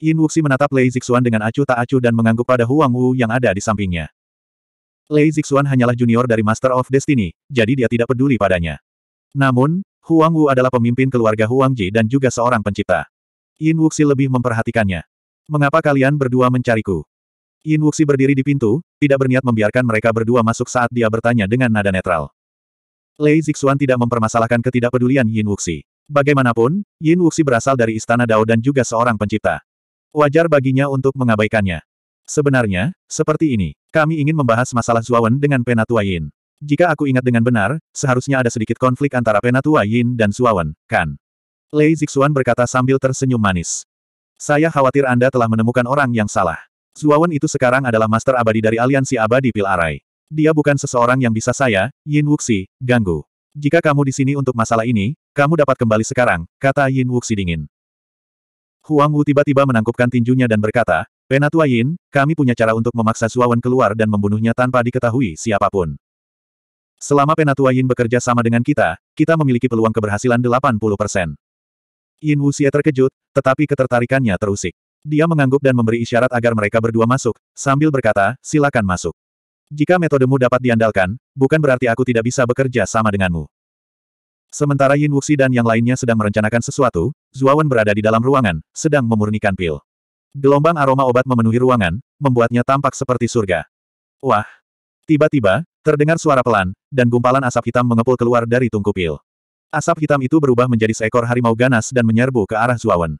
S1: Yin Wuxi menatap Lei Zixuan dengan acuh tak acuh dan mengangguk pada Huang Wu yang ada di sampingnya. Lei Zixuan hanyalah junior dari Master of Destiny, jadi dia tidak peduli padanya. Namun, Huang Wu adalah pemimpin keluarga Huang Ji dan juga seorang pencipta. Yin Wuxi lebih memperhatikannya. Mengapa kalian berdua mencariku? Yin Wuxi berdiri di pintu, tidak berniat membiarkan mereka berdua masuk saat dia bertanya dengan nada netral. Lei Zixuan tidak mempermasalahkan ketidakpedulian Yin Wuxi. Bagaimanapun, Yin Wuxi berasal dari Istana Dao dan juga seorang pencipta. Wajar baginya untuk mengabaikannya. Sebenarnya, seperti ini. Kami ingin membahas masalah Zuawan dengan Penatua Yin. Jika aku ingat dengan benar, seharusnya ada sedikit konflik antara Penatua Yin dan Zuawan, kan? Lei Zixuan berkata sambil tersenyum manis. Saya khawatir Anda telah menemukan orang yang salah. Zuawan itu sekarang adalah master abadi dari aliansi abadi Pil Arai. Dia bukan seseorang yang bisa saya, Yin Wuxi, ganggu. Jika kamu di sini untuk masalah ini, kamu dapat kembali sekarang, kata Yin Wuxi dingin. Huang Wu tiba-tiba menangkupkan tinjunya dan berkata, Penatua Yin, kami punya cara untuk memaksa Zuawan keluar dan membunuhnya tanpa diketahui siapapun. Selama Penatua Yin bekerja sama dengan kita, kita memiliki peluang keberhasilan 80%. Yin Wuxia terkejut, tetapi ketertarikannya terusik. Dia mengangguk dan memberi isyarat agar mereka berdua masuk, sambil berkata, silakan masuk. Jika metodemu dapat diandalkan, bukan berarti aku tidak bisa bekerja sama denganmu. Sementara Yin Wuxi dan yang lainnya sedang merencanakan sesuatu, Zuawan berada di dalam ruangan, sedang memurnikan pil. Gelombang aroma obat memenuhi ruangan, membuatnya tampak seperti surga. Wah! Tiba-tiba, terdengar suara pelan, dan gumpalan asap hitam mengepul keluar dari tungku pil. Asap hitam itu berubah menjadi seekor harimau ganas dan menyerbu ke arah Zuowen.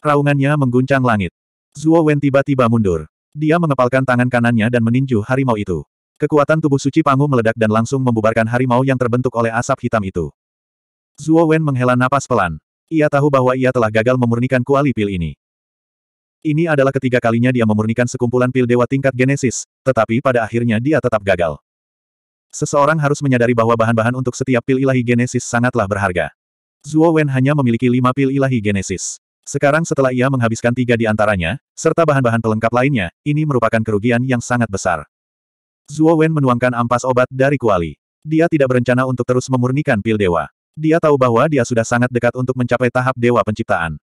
S1: Raungannya mengguncang langit. Zuo tiba-tiba mundur. Dia mengepalkan tangan kanannya dan meninju harimau itu. Kekuatan tubuh suci Pangu meledak dan langsung membubarkan harimau yang terbentuk oleh asap hitam itu. Zuo menghela napas pelan. Ia tahu bahwa ia telah gagal memurnikan kuali pil ini. Ini adalah ketiga kalinya dia memurnikan sekumpulan pil dewa tingkat genesis, tetapi pada akhirnya dia tetap gagal. Seseorang harus menyadari bahwa bahan-bahan untuk setiap pil ilahi genesis sangatlah berharga. Zuo Wen hanya memiliki lima pil ilahi genesis. Sekarang setelah ia menghabiskan tiga di antaranya, serta bahan-bahan pelengkap lainnya, ini merupakan kerugian yang sangat besar. Zuo Wen menuangkan ampas obat dari kuali. Dia tidak berencana untuk terus memurnikan pil dewa. Dia tahu bahwa dia sudah sangat dekat untuk mencapai tahap dewa penciptaan.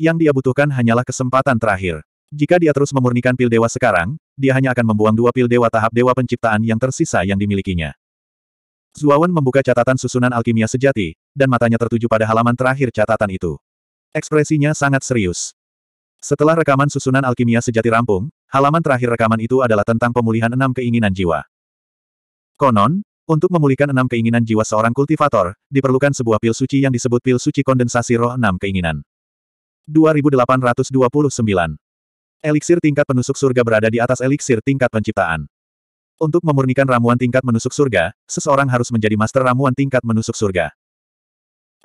S1: Yang dia butuhkan hanyalah kesempatan terakhir. Jika dia terus memurnikan pil dewa sekarang, dia hanya akan membuang dua pil dewa tahap dewa penciptaan yang tersisa yang dimilikinya. Zuawan membuka catatan susunan alkimia sejati, dan matanya tertuju pada halaman terakhir catatan itu. Ekspresinya sangat serius. Setelah rekaman susunan alkimia sejati rampung, halaman terakhir rekaman itu adalah tentang pemulihan enam keinginan jiwa. Konon, untuk memulihkan enam keinginan jiwa seorang kultivator, diperlukan sebuah pil suci yang disebut pil suci kondensasi roh enam keinginan. 2829 Eliksir tingkat penusuk surga berada di atas eliksir tingkat penciptaan. Untuk memurnikan ramuan tingkat menusuk surga, seseorang harus menjadi master ramuan tingkat menusuk surga.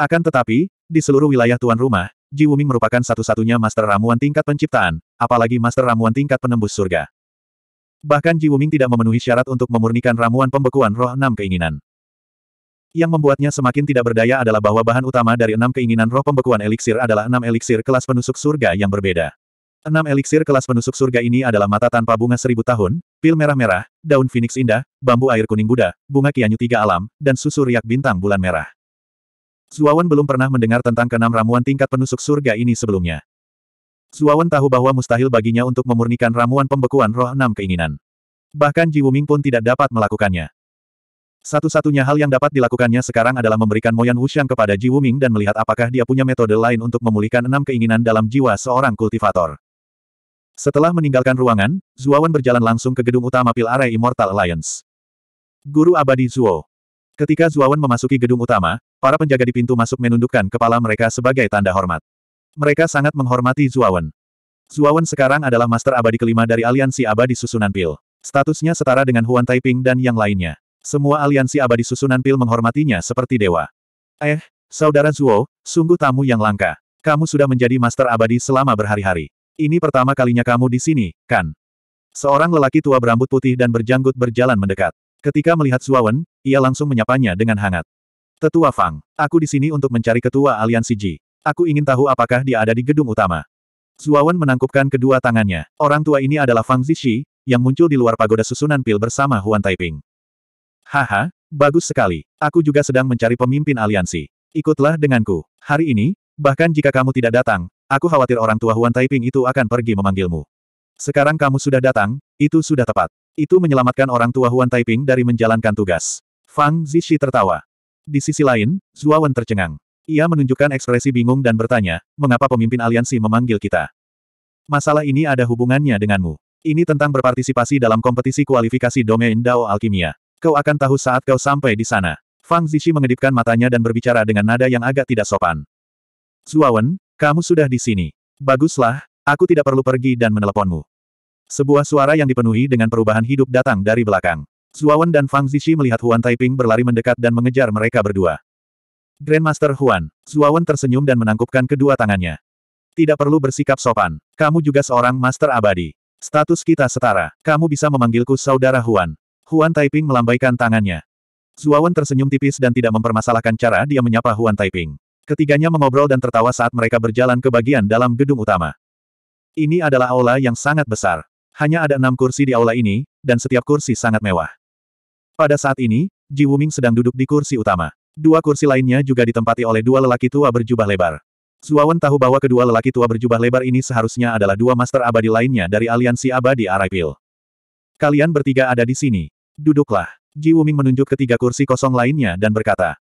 S1: Akan tetapi, di seluruh wilayah tuan rumah, Ji Wuming merupakan satu-satunya master ramuan tingkat penciptaan, apalagi master ramuan tingkat penembus surga. Bahkan Ji Wuming tidak memenuhi syarat untuk memurnikan ramuan pembekuan roh enam keinginan. Yang membuatnya semakin tidak berdaya adalah bahwa bahan utama dari enam keinginan roh pembekuan eliksir adalah enam eliksir kelas penusuk surga yang berbeda. Enam eliksir kelas penusuk surga ini adalah mata tanpa bunga seribu tahun, pil merah-merah, daun phoenix indah, bambu air kuning Buddha, bunga kianyu tiga alam, dan susu riak bintang bulan merah. Zuawan belum pernah mendengar tentang keenam ramuan tingkat penusuk surga ini sebelumnya. Zuawan tahu bahwa mustahil baginya untuk memurnikan ramuan pembekuan roh enam keinginan. Bahkan Ji Wuming pun tidak dapat melakukannya. Satu-satunya hal yang dapat dilakukannya sekarang adalah memberikan Moyan Wushang kepada Ji Wuming dan melihat apakah dia punya metode lain untuk memulihkan enam keinginan dalam jiwa seorang kultivator. Setelah meninggalkan ruangan, Zuawan berjalan langsung ke gedung utama Pil Area Immortal Alliance. Guru Abadi Zuo. Ketika Zuawan memasuki gedung utama, para penjaga di pintu masuk menundukkan kepala mereka sebagai tanda hormat. Mereka sangat menghormati Zuawan. Zuawan sekarang adalah Master Abadi kelima dari Aliansi Abadi Susunan Pil. Statusnya setara dengan Huan Taiping dan yang lainnya. Semua aliansi abadi susunan pil menghormatinya seperti dewa. Eh, saudara Zuo, sungguh tamu yang langka. Kamu sudah menjadi master abadi selama berhari-hari. Ini pertama kalinya kamu di sini, kan? Seorang lelaki tua berambut putih dan berjanggut berjalan mendekat. Ketika melihat Suawen, ia langsung menyapanya dengan hangat. Tetua Fang, aku di sini untuk mencari ketua aliansi Ji. Aku ingin tahu apakah dia ada di gedung utama. Suawen menangkupkan kedua tangannya. Orang tua ini adalah Fang Zixi, yang muncul di luar pagoda susunan pil bersama Huan Taiping. Haha, bagus sekali. Aku juga sedang mencari pemimpin aliansi. Ikutlah denganku. Hari ini, bahkan jika kamu tidak datang, Aku khawatir orang tua Huan Taiping itu akan pergi memanggilmu. Sekarang kamu sudah datang, itu sudah tepat. Itu menyelamatkan orang tua Huan Taiping dari menjalankan tugas. Fang Zixi tertawa. Di sisi lain, Zuawan tercengang. Ia menunjukkan ekspresi bingung dan bertanya, mengapa pemimpin aliansi memanggil kita? Masalah ini ada hubungannya denganmu. Ini tentang berpartisipasi dalam kompetisi kualifikasi domain Dao Alkimia. Kau akan tahu saat kau sampai di sana. Fang Zixi mengedipkan matanya dan berbicara dengan nada yang agak tidak sopan. Zuawan, kamu sudah di sini. Baguslah, aku tidak perlu pergi dan meneleponmu. Sebuah suara yang dipenuhi dengan perubahan hidup datang dari belakang. Zuawan dan Fang Zixi melihat Huan Taiping berlari mendekat dan mengejar mereka berdua. Grandmaster Huan, Zuawan tersenyum dan menangkupkan kedua tangannya. Tidak perlu bersikap sopan. Kamu juga seorang master abadi. Status kita setara. Kamu bisa memanggilku saudara Huan. Huan Taiping melambaikan tangannya. Zuawan tersenyum tipis dan tidak mempermasalahkan cara dia menyapa Huan Taiping. Ketiganya mengobrol dan tertawa saat mereka berjalan ke bagian dalam gedung utama. Ini adalah aula yang sangat besar. Hanya ada enam kursi di aula ini, dan setiap kursi sangat mewah. Pada saat ini, Ji Wuming sedang duduk di kursi utama. Dua kursi lainnya juga ditempati oleh dua lelaki tua berjubah lebar. Zuawan tahu bahwa kedua lelaki tua berjubah lebar ini seharusnya adalah dua master abadi lainnya dari aliansi abadi Araipil. Kalian bertiga ada di sini. Duduklah. Ji Wuming menunjuk ketiga kursi kosong lainnya dan berkata.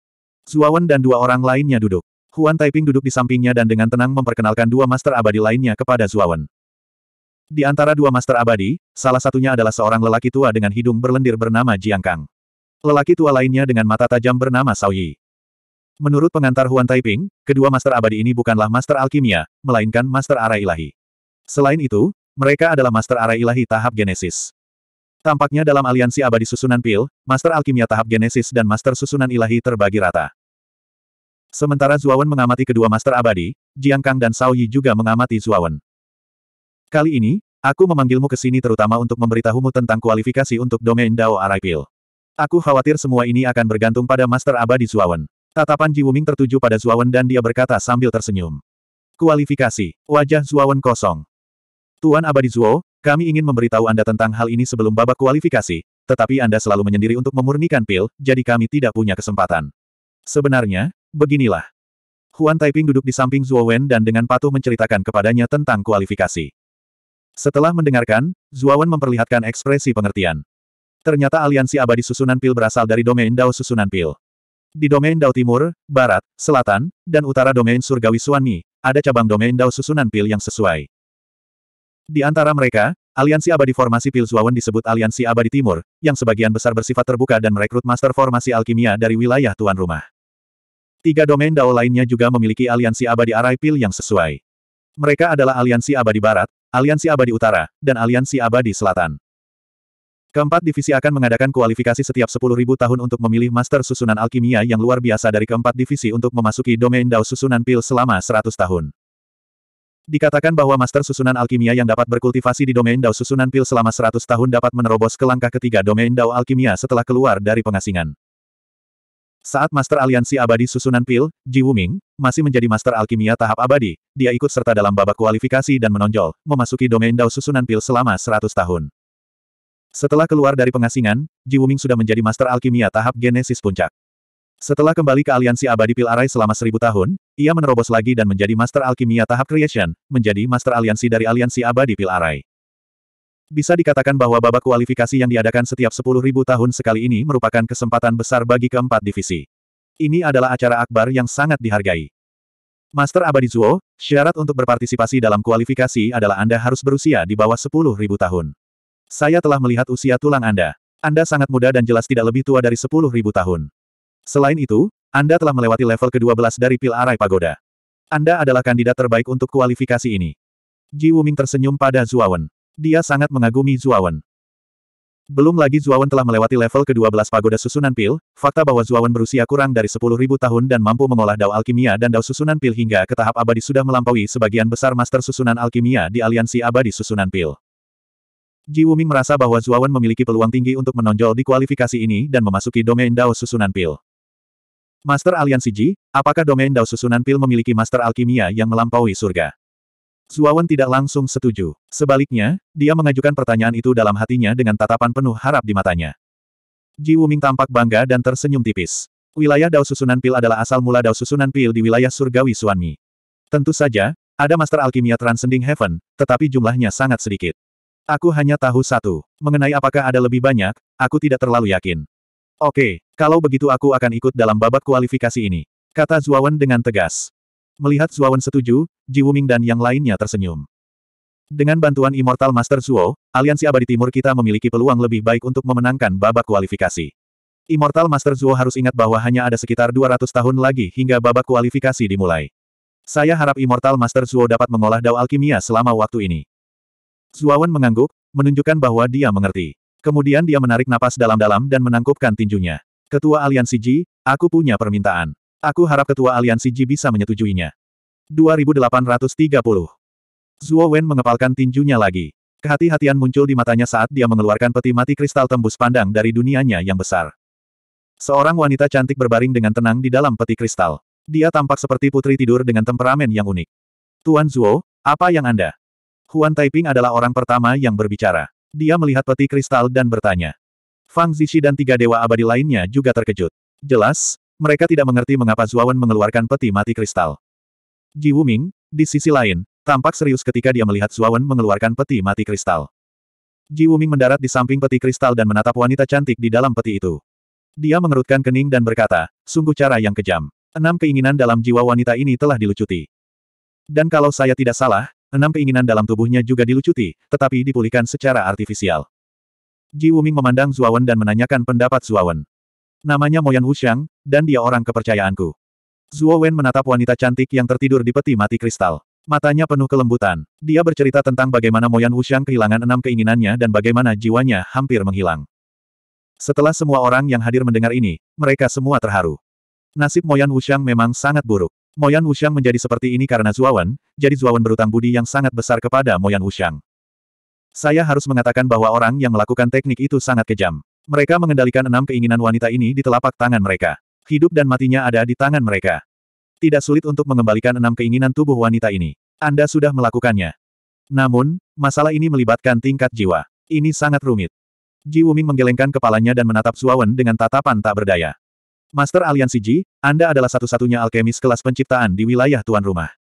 S1: Zuawan dan dua orang lainnya duduk. Huan Taiping duduk di sampingnya dan dengan tenang memperkenalkan dua master abadi lainnya kepada Zuawan. Di antara dua master abadi, salah satunya adalah seorang lelaki tua dengan hidung berlendir bernama Jiang Kang. Lelaki tua lainnya dengan mata tajam bernama Sao Yi. Menurut pengantar Huan Taiping, kedua master abadi ini bukanlah master alkimia, melainkan master arah ilahi. Selain itu, mereka adalah master arah ilahi tahap genesis. Tampaknya dalam aliansi abadi susunan pil, master alkimia tahap genesis dan master susunan ilahi terbagi rata. Sementara Zuawan mengamati kedua Master Abadi, Jiang Kang dan Sao Yi juga mengamati Zuawan. Kali ini, aku memanggilmu ke sini terutama untuk memberitahumu tentang kualifikasi untuk domain Dao Araipil. Aku khawatir semua ini akan bergantung pada Master Abadi Zuawan. Tatapan Ji Wuming tertuju pada Zuawan dan dia berkata sambil tersenyum. Kualifikasi, wajah Zuawan kosong. Tuan Abadi Zuo, kami ingin memberitahu Anda tentang hal ini sebelum babak kualifikasi, tetapi Anda selalu menyendiri untuk memurnikan pil, jadi kami tidak punya kesempatan. Sebenarnya, beginilah. Huan Taiping duduk di samping Zhuo Wen dan dengan patuh menceritakan kepadanya tentang kualifikasi. Setelah mendengarkan, Zhuo Wen memperlihatkan ekspresi pengertian. Ternyata aliansi abadi susunan pil berasal dari domain Dao susunan pil. Di domain Dao Timur, Barat, Selatan, dan Utara domain Surgawi Suanmi, ada cabang domain Dao susunan pil yang sesuai. Di antara mereka, aliansi abadi formasi pil Zuawan disebut aliansi abadi timur, yang sebagian besar bersifat terbuka dan merekrut master formasi alkimia dari wilayah tuan rumah. Tiga domain Dao lainnya juga memiliki aliansi abadi arai pil yang sesuai. Mereka adalah aliansi abadi barat, aliansi abadi utara, dan aliansi abadi selatan. Keempat divisi akan mengadakan kualifikasi setiap 10.000 tahun untuk memilih master susunan alkimia yang luar biasa dari keempat divisi untuk memasuki domain Dao susunan pil selama 100 tahun. Dikatakan bahwa master susunan alkimia yang dapat berkultivasi di domain Dao susunan pil selama 100 tahun dapat menerobos ke langkah ketiga domain Dao alkimia setelah keluar dari pengasingan. Saat Master Aliansi Abadi Susunan Pil, Ji Wuming, masih menjadi Master Alkimia tahap abadi, dia ikut serta dalam babak kualifikasi dan menonjol, memasuki domain Dao Susunan Pil selama 100 tahun. Setelah keluar dari pengasingan, Ji Wuming sudah menjadi Master Alkimia tahap Genesis Puncak. Setelah kembali ke Aliansi Abadi Pil Arai selama seribu tahun, ia menerobos lagi dan menjadi Master Alkimia tahap Creation, menjadi Master Aliansi dari Aliansi Abadi Pil Arai. Bisa dikatakan bahwa babak kualifikasi yang diadakan setiap 10.000 tahun sekali ini merupakan kesempatan besar bagi keempat divisi. Ini adalah acara akbar yang sangat dihargai. Master Abadi Zuo, syarat untuk berpartisipasi dalam kualifikasi adalah Anda harus berusia di bawah 10.000 tahun. Saya telah melihat usia tulang Anda. Anda sangat muda dan jelas tidak lebih tua dari 10.000 tahun. Selain itu, Anda telah melewati level ke-12 dari Pil Arai Pagoda. Anda adalah kandidat terbaik untuk kualifikasi ini. Ji Wuming tersenyum pada Zuawan. Dia sangat mengagumi Zuawan. Belum lagi Zuawan telah melewati level ke-12 pagoda susunan pil, fakta bahwa Zuawan berusia kurang dari 10.000 tahun dan mampu mengolah dao alkimia dan dao susunan pil hingga ke tahap abadi sudah melampaui sebagian besar master susunan alkimia di aliansi abadi susunan pil. Ji Wuming merasa bahwa Zuawan memiliki peluang tinggi untuk menonjol di kualifikasi ini dan memasuki domain dao susunan pil. Master Aliansi Ji, apakah domain dao susunan pil memiliki master alkimia yang melampaui surga? Suawan tidak langsung setuju. Sebaliknya, dia mengajukan pertanyaan itu dalam hatinya dengan tatapan penuh harap di matanya. Ji Wuming tampak bangga dan tersenyum tipis. Wilayah Dao Susunan Pil adalah asal mula Dao Susunan Pil di wilayah surgawi Suanmi. Tentu saja, ada Master Alkimia Transcending Heaven, tetapi jumlahnya sangat sedikit. Aku hanya tahu satu. Mengenai apakah ada lebih banyak, aku tidak terlalu yakin. Oke, kalau begitu aku akan ikut dalam babak kualifikasi ini. Kata Zuawan dengan tegas. Melihat Zuowen setuju, Ji Wuming dan yang lainnya tersenyum. Dengan bantuan Immortal Master Zuo, aliansi abadi timur kita memiliki peluang lebih baik untuk memenangkan babak kualifikasi. Immortal Master Zuo harus ingat bahwa hanya ada sekitar 200 tahun lagi hingga babak kualifikasi dimulai. Saya harap Immortal Master Zuo dapat mengolah Dao Alkimia selama waktu ini. Zuawan mengangguk, menunjukkan bahwa dia mengerti. Kemudian dia menarik napas dalam-dalam dan menangkupkan tinjunya. Ketua Aliansi Ji, aku punya permintaan. Aku harap ketua aliansi Ji bisa menyetujuinya. 2830. Zuo Wen mengepalkan tinjunya lagi. Kehati-hatian muncul di matanya saat dia mengeluarkan peti mati kristal tembus pandang dari dunianya yang besar. Seorang wanita cantik berbaring dengan tenang di dalam peti kristal. Dia tampak seperti putri tidur dengan temperamen yang unik. Tuan Zuo, apa yang Anda? Huan Taiping adalah orang pertama yang berbicara. Dia melihat peti kristal dan bertanya. Fang Zixi dan tiga dewa abadi lainnya juga terkejut. Jelas, mereka tidak mengerti mengapa Zuawan mengeluarkan peti mati kristal. Ji Wuming, di sisi lain, tampak serius ketika dia melihat Zuawan mengeluarkan peti mati kristal. Ji Wuming mendarat di samping peti kristal dan menatap wanita cantik di dalam peti itu. Dia mengerutkan kening dan berkata, sungguh cara yang kejam. Enam keinginan dalam jiwa wanita ini telah dilucuti. Dan kalau saya tidak salah, enam keinginan dalam tubuhnya juga dilucuti, tetapi dipulihkan secara artifisial. Ji Wuming memandang Zuawan dan menanyakan pendapat Zuawan. Namanya Moyan Wuxiang, dan dia orang kepercayaanku. Zuo Wen menatap wanita cantik yang tertidur di peti mati kristal. Matanya penuh kelembutan. Dia bercerita tentang bagaimana Moyan Wuxiang kehilangan enam keinginannya dan bagaimana jiwanya hampir menghilang. Setelah semua orang yang hadir mendengar ini, mereka semua terharu. Nasib Moyan Wuxiang memang sangat buruk. Moyan Wuxiang menjadi seperti ini karena Zuawan, jadi Zuawan berutang budi yang sangat besar kepada Moyan Wuxiang. Saya harus mengatakan bahwa orang yang melakukan teknik itu sangat kejam. Mereka mengendalikan enam keinginan wanita ini di telapak tangan mereka. Hidup dan matinya ada di tangan mereka. Tidak sulit untuk mengembalikan enam keinginan tubuh wanita ini. Anda sudah melakukannya. Namun, masalah ini melibatkan tingkat jiwa. Ini sangat rumit. Ji Wuming menggelengkan kepalanya dan menatap Suawen dengan tatapan tak berdaya. Master Aliansi Ji, Anda adalah satu-satunya alkemis kelas penciptaan di wilayah tuan rumah.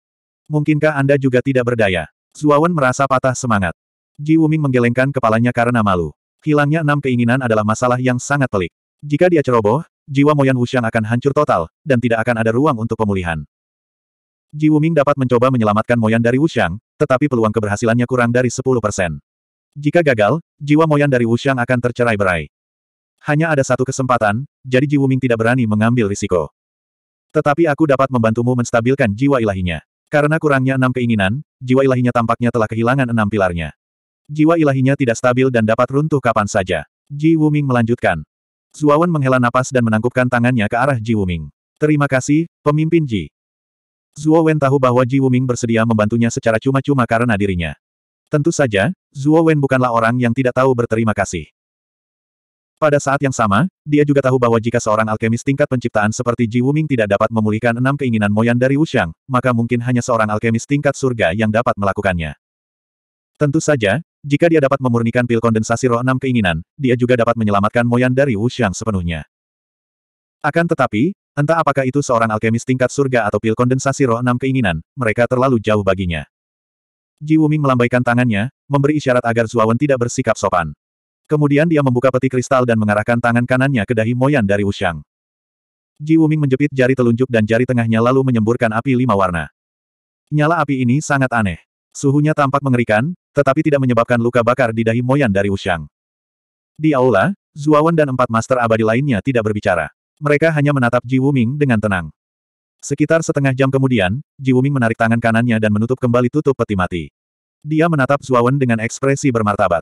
S1: Mungkinkah Anda juga tidak berdaya? Suawen merasa patah semangat. Ji Wuming menggelengkan kepalanya karena malu hilangnya enam keinginan adalah masalah yang sangat pelik. Jika dia ceroboh, jiwa Moyan Wuxiang akan hancur total, dan tidak akan ada ruang untuk pemulihan. Ji Wuming dapat mencoba menyelamatkan Moyan dari Wuxiang, tetapi peluang keberhasilannya kurang dari 10 persen. Jika gagal, jiwa Moyan dari Wuxiang akan tercerai berai. Hanya ada satu kesempatan, jadi Ji Wuming tidak berani mengambil risiko. Tetapi aku dapat membantumu menstabilkan jiwa ilahinya. Karena kurangnya enam keinginan, jiwa ilahinya tampaknya telah kehilangan enam pilarnya. Jiwa ilahinya tidak stabil dan dapat runtuh kapan saja. Ji Wuming melanjutkan. Zuawan menghela napas dan menangkupkan tangannya ke arah Ji Wuming. Terima kasih, pemimpin Ji. Zuo Wen tahu bahwa Ji Wuming bersedia membantunya secara cuma-cuma karena dirinya. Tentu saja, Zuo Wen bukanlah orang yang tidak tahu berterima kasih. Pada saat yang sama, dia juga tahu bahwa jika seorang alkemis tingkat penciptaan seperti Ji Wuming tidak dapat memulihkan enam keinginan Moyan dari Wuxiang, maka mungkin hanya seorang alkemis tingkat surga yang dapat melakukannya. Tentu saja, jika dia dapat memurnikan pil kondensasi roh enam keinginan, dia juga dapat menyelamatkan Moyan dari Wushang sepenuhnya. Akan tetapi, entah apakah itu seorang alkemis tingkat surga atau pil kondensasi roh enam keinginan, mereka terlalu jauh baginya. Ji Wuming melambaikan tangannya, memberi isyarat agar Zuawan tidak bersikap sopan. Kemudian dia membuka peti kristal dan mengarahkan tangan kanannya ke dahi Moyan dari Wushang. Ji Wuming menjepit jari telunjuk dan jari tengahnya lalu menyemburkan api lima warna. Nyala api ini sangat aneh. Suhunya tampak mengerikan, tetapi tidak menyebabkan luka bakar di dahi Moyan dari Ushang. Di aula, Zuawan dan empat master abadi lainnya tidak berbicara. Mereka hanya menatap Ji Wuming dengan tenang. Sekitar setengah jam kemudian, Ji Wuming menarik tangan kanannya dan menutup kembali tutup peti mati. Dia menatap Zuawan dengan ekspresi bermartabat.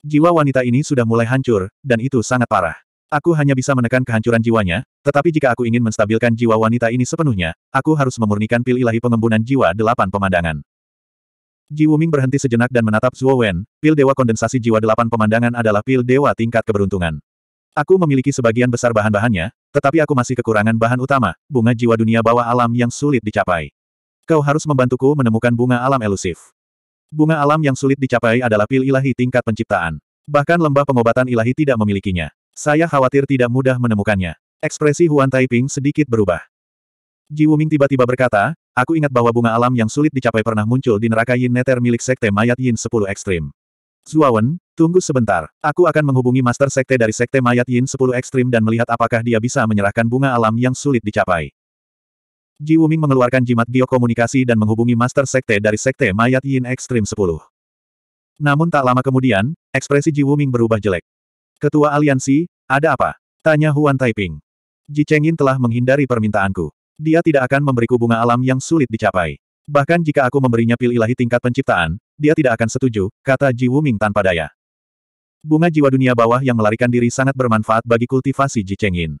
S1: Jiwa wanita ini sudah mulai hancur, dan itu sangat parah. Aku hanya bisa menekan kehancuran jiwanya, tetapi jika aku ingin menstabilkan jiwa wanita ini sepenuhnya, aku harus memurnikan pil ilahi pengembunan jiwa delapan pemandangan. Ji Wuming berhenti sejenak dan menatap Zuo Wen, pil dewa kondensasi jiwa delapan pemandangan adalah pil dewa tingkat keberuntungan. Aku memiliki sebagian besar bahan-bahannya, tetapi aku masih kekurangan bahan utama, bunga jiwa dunia bawah alam yang sulit dicapai. Kau harus membantuku menemukan bunga alam elusif. Bunga alam yang sulit dicapai adalah pil ilahi tingkat penciptaan. Bahkan lembah pengobatan ilahi tidak memilikinya. Saya khawatir tidak mudah menemukannya. Ekspresi Huan Taiping sedikit berubah. Ji Wuming tiba-tiba berkata, Aku ingat bahwa bunga alam yang sulit dicapai pernah muncul di neraka Yin Neter milik Sekte Mayat Yin 10 Ekstrim. Zuawan, tunggu sebentar. Aku akan menghubungi Master Sekte dari Sekte Mayat Yin 10 Ekstrim dan melihat apakah dia bisa menyerahkan bunga alam yang sulit dicapai. Ji Wuming mengeluarkan jimat biokomunikasi dan menghubungi Master Sekte dari Sekte Mayat Yin Ekstrim 10. Namun tak lama kemudian, ekspresi Ji Wuming berubah jelek. Ketua aliansi, ada apa? Tanya Huan Taiping. Ji Chengyin telah menghindari permintaanku. Dia tidak akan memberiku bunga alam yang sulit dicapai. Bahkan jika aku memberinya pil ilahi tingkat penciptaan, dia tidak akan setuju, kata Ji Wuming tanpa daya. Bunga jiwa dunia bawah yang melarikan diri sangat bermanfaat bagi kultivasi Ji Chengin.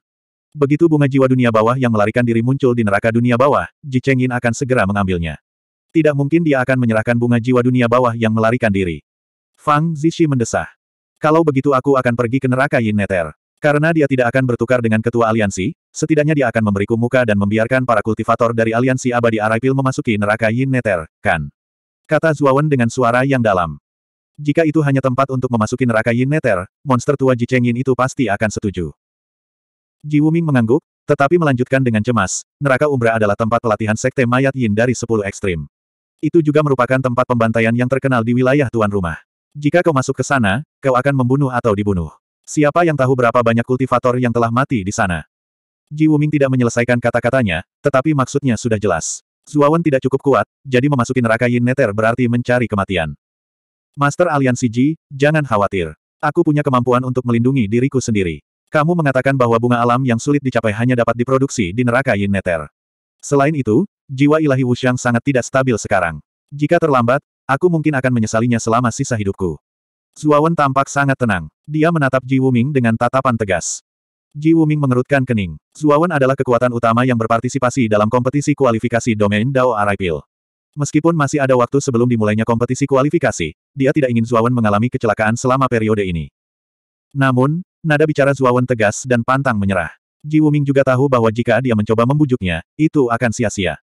S1: Begitu bunga jiwa dunia bawah yang melarikan diri muncul di neraka dunia bawah, Ji Chengin akan segera mengambilnya. Tidak mungkin dia akan menyerahkan bunga jiwa dunia bawah yang melarikan diri. Fang Zishi mendesah. Kalau begitu aku akan pergi ke neraka Yin Neter. Karena dia tidak akan bertukar dengan ketua aliansi, setidaknya dia akan memberiku muka dan membiarkan para kultivator dari aliansi abadi Araipil memasuki neraka Yin Neter, kan? Kata Zuawan dengan suara yang dalam. Jika itu hanya tempat untuk memasuki neraka Yin Neter, monster tua Ji Cheng Yin itu pasti akan setuju. Ji Wuming mengangguk, tetapi melanjutkan dengan cemas, neraka Umbra adalah tempat pelatihan sekte mayat Yin dari sepuluh ekstrim. Itu juga merupakan tempat pembantaian yang terkenal di wilayah tuan rumah. Jika kau masuk ke sana, kau akan membunuh atau dibunuh. Siapa yang tahu berapa banyak kultivator yang telah mati di sana? Ji Wuming tidak menyelesaikan kata-katanya, tetapi maksudnya sudah jelas. Zuawan tidak cukup kuat, jadi memasuki neraka Yin Neter berarti mencari kematian. Master Aliansi Ji, jangan khawatir. Aku punya kemampuan untuk melindungi diriku sendiri. Kamu mengatakan bahwa bunga alam yang sulit dicapai hanya dapat diproduksi di neraka Yin Neter. Selain itu, jiwa ilahi Wuxiang sangat tidak stabil sekarang. Jika terlambat, aku mungkin akan menyesalinya selama sisa hidupku. Zuawan tampak sangat tenang. Dia menatap Ji Wuming dengan tatapan tegas. Ji Wuming mengerutkan kening. Zuawan adalah kekuatan utama yang berpartisipasi dalam kompetisi kualifikasi domain Dao Araipil. Meskipun masih ada waktu sebelum dimulainya kompetisi kualifikasi, dia tidak ingin Zuawan mengalami kecelakaan selama periode ini. Namun, nada bicara Zuawan tegas dan pantang menyerah. Ji Wuming juga tahu bahwa jika dia mencoba membujuknya, itu akan sia-sia.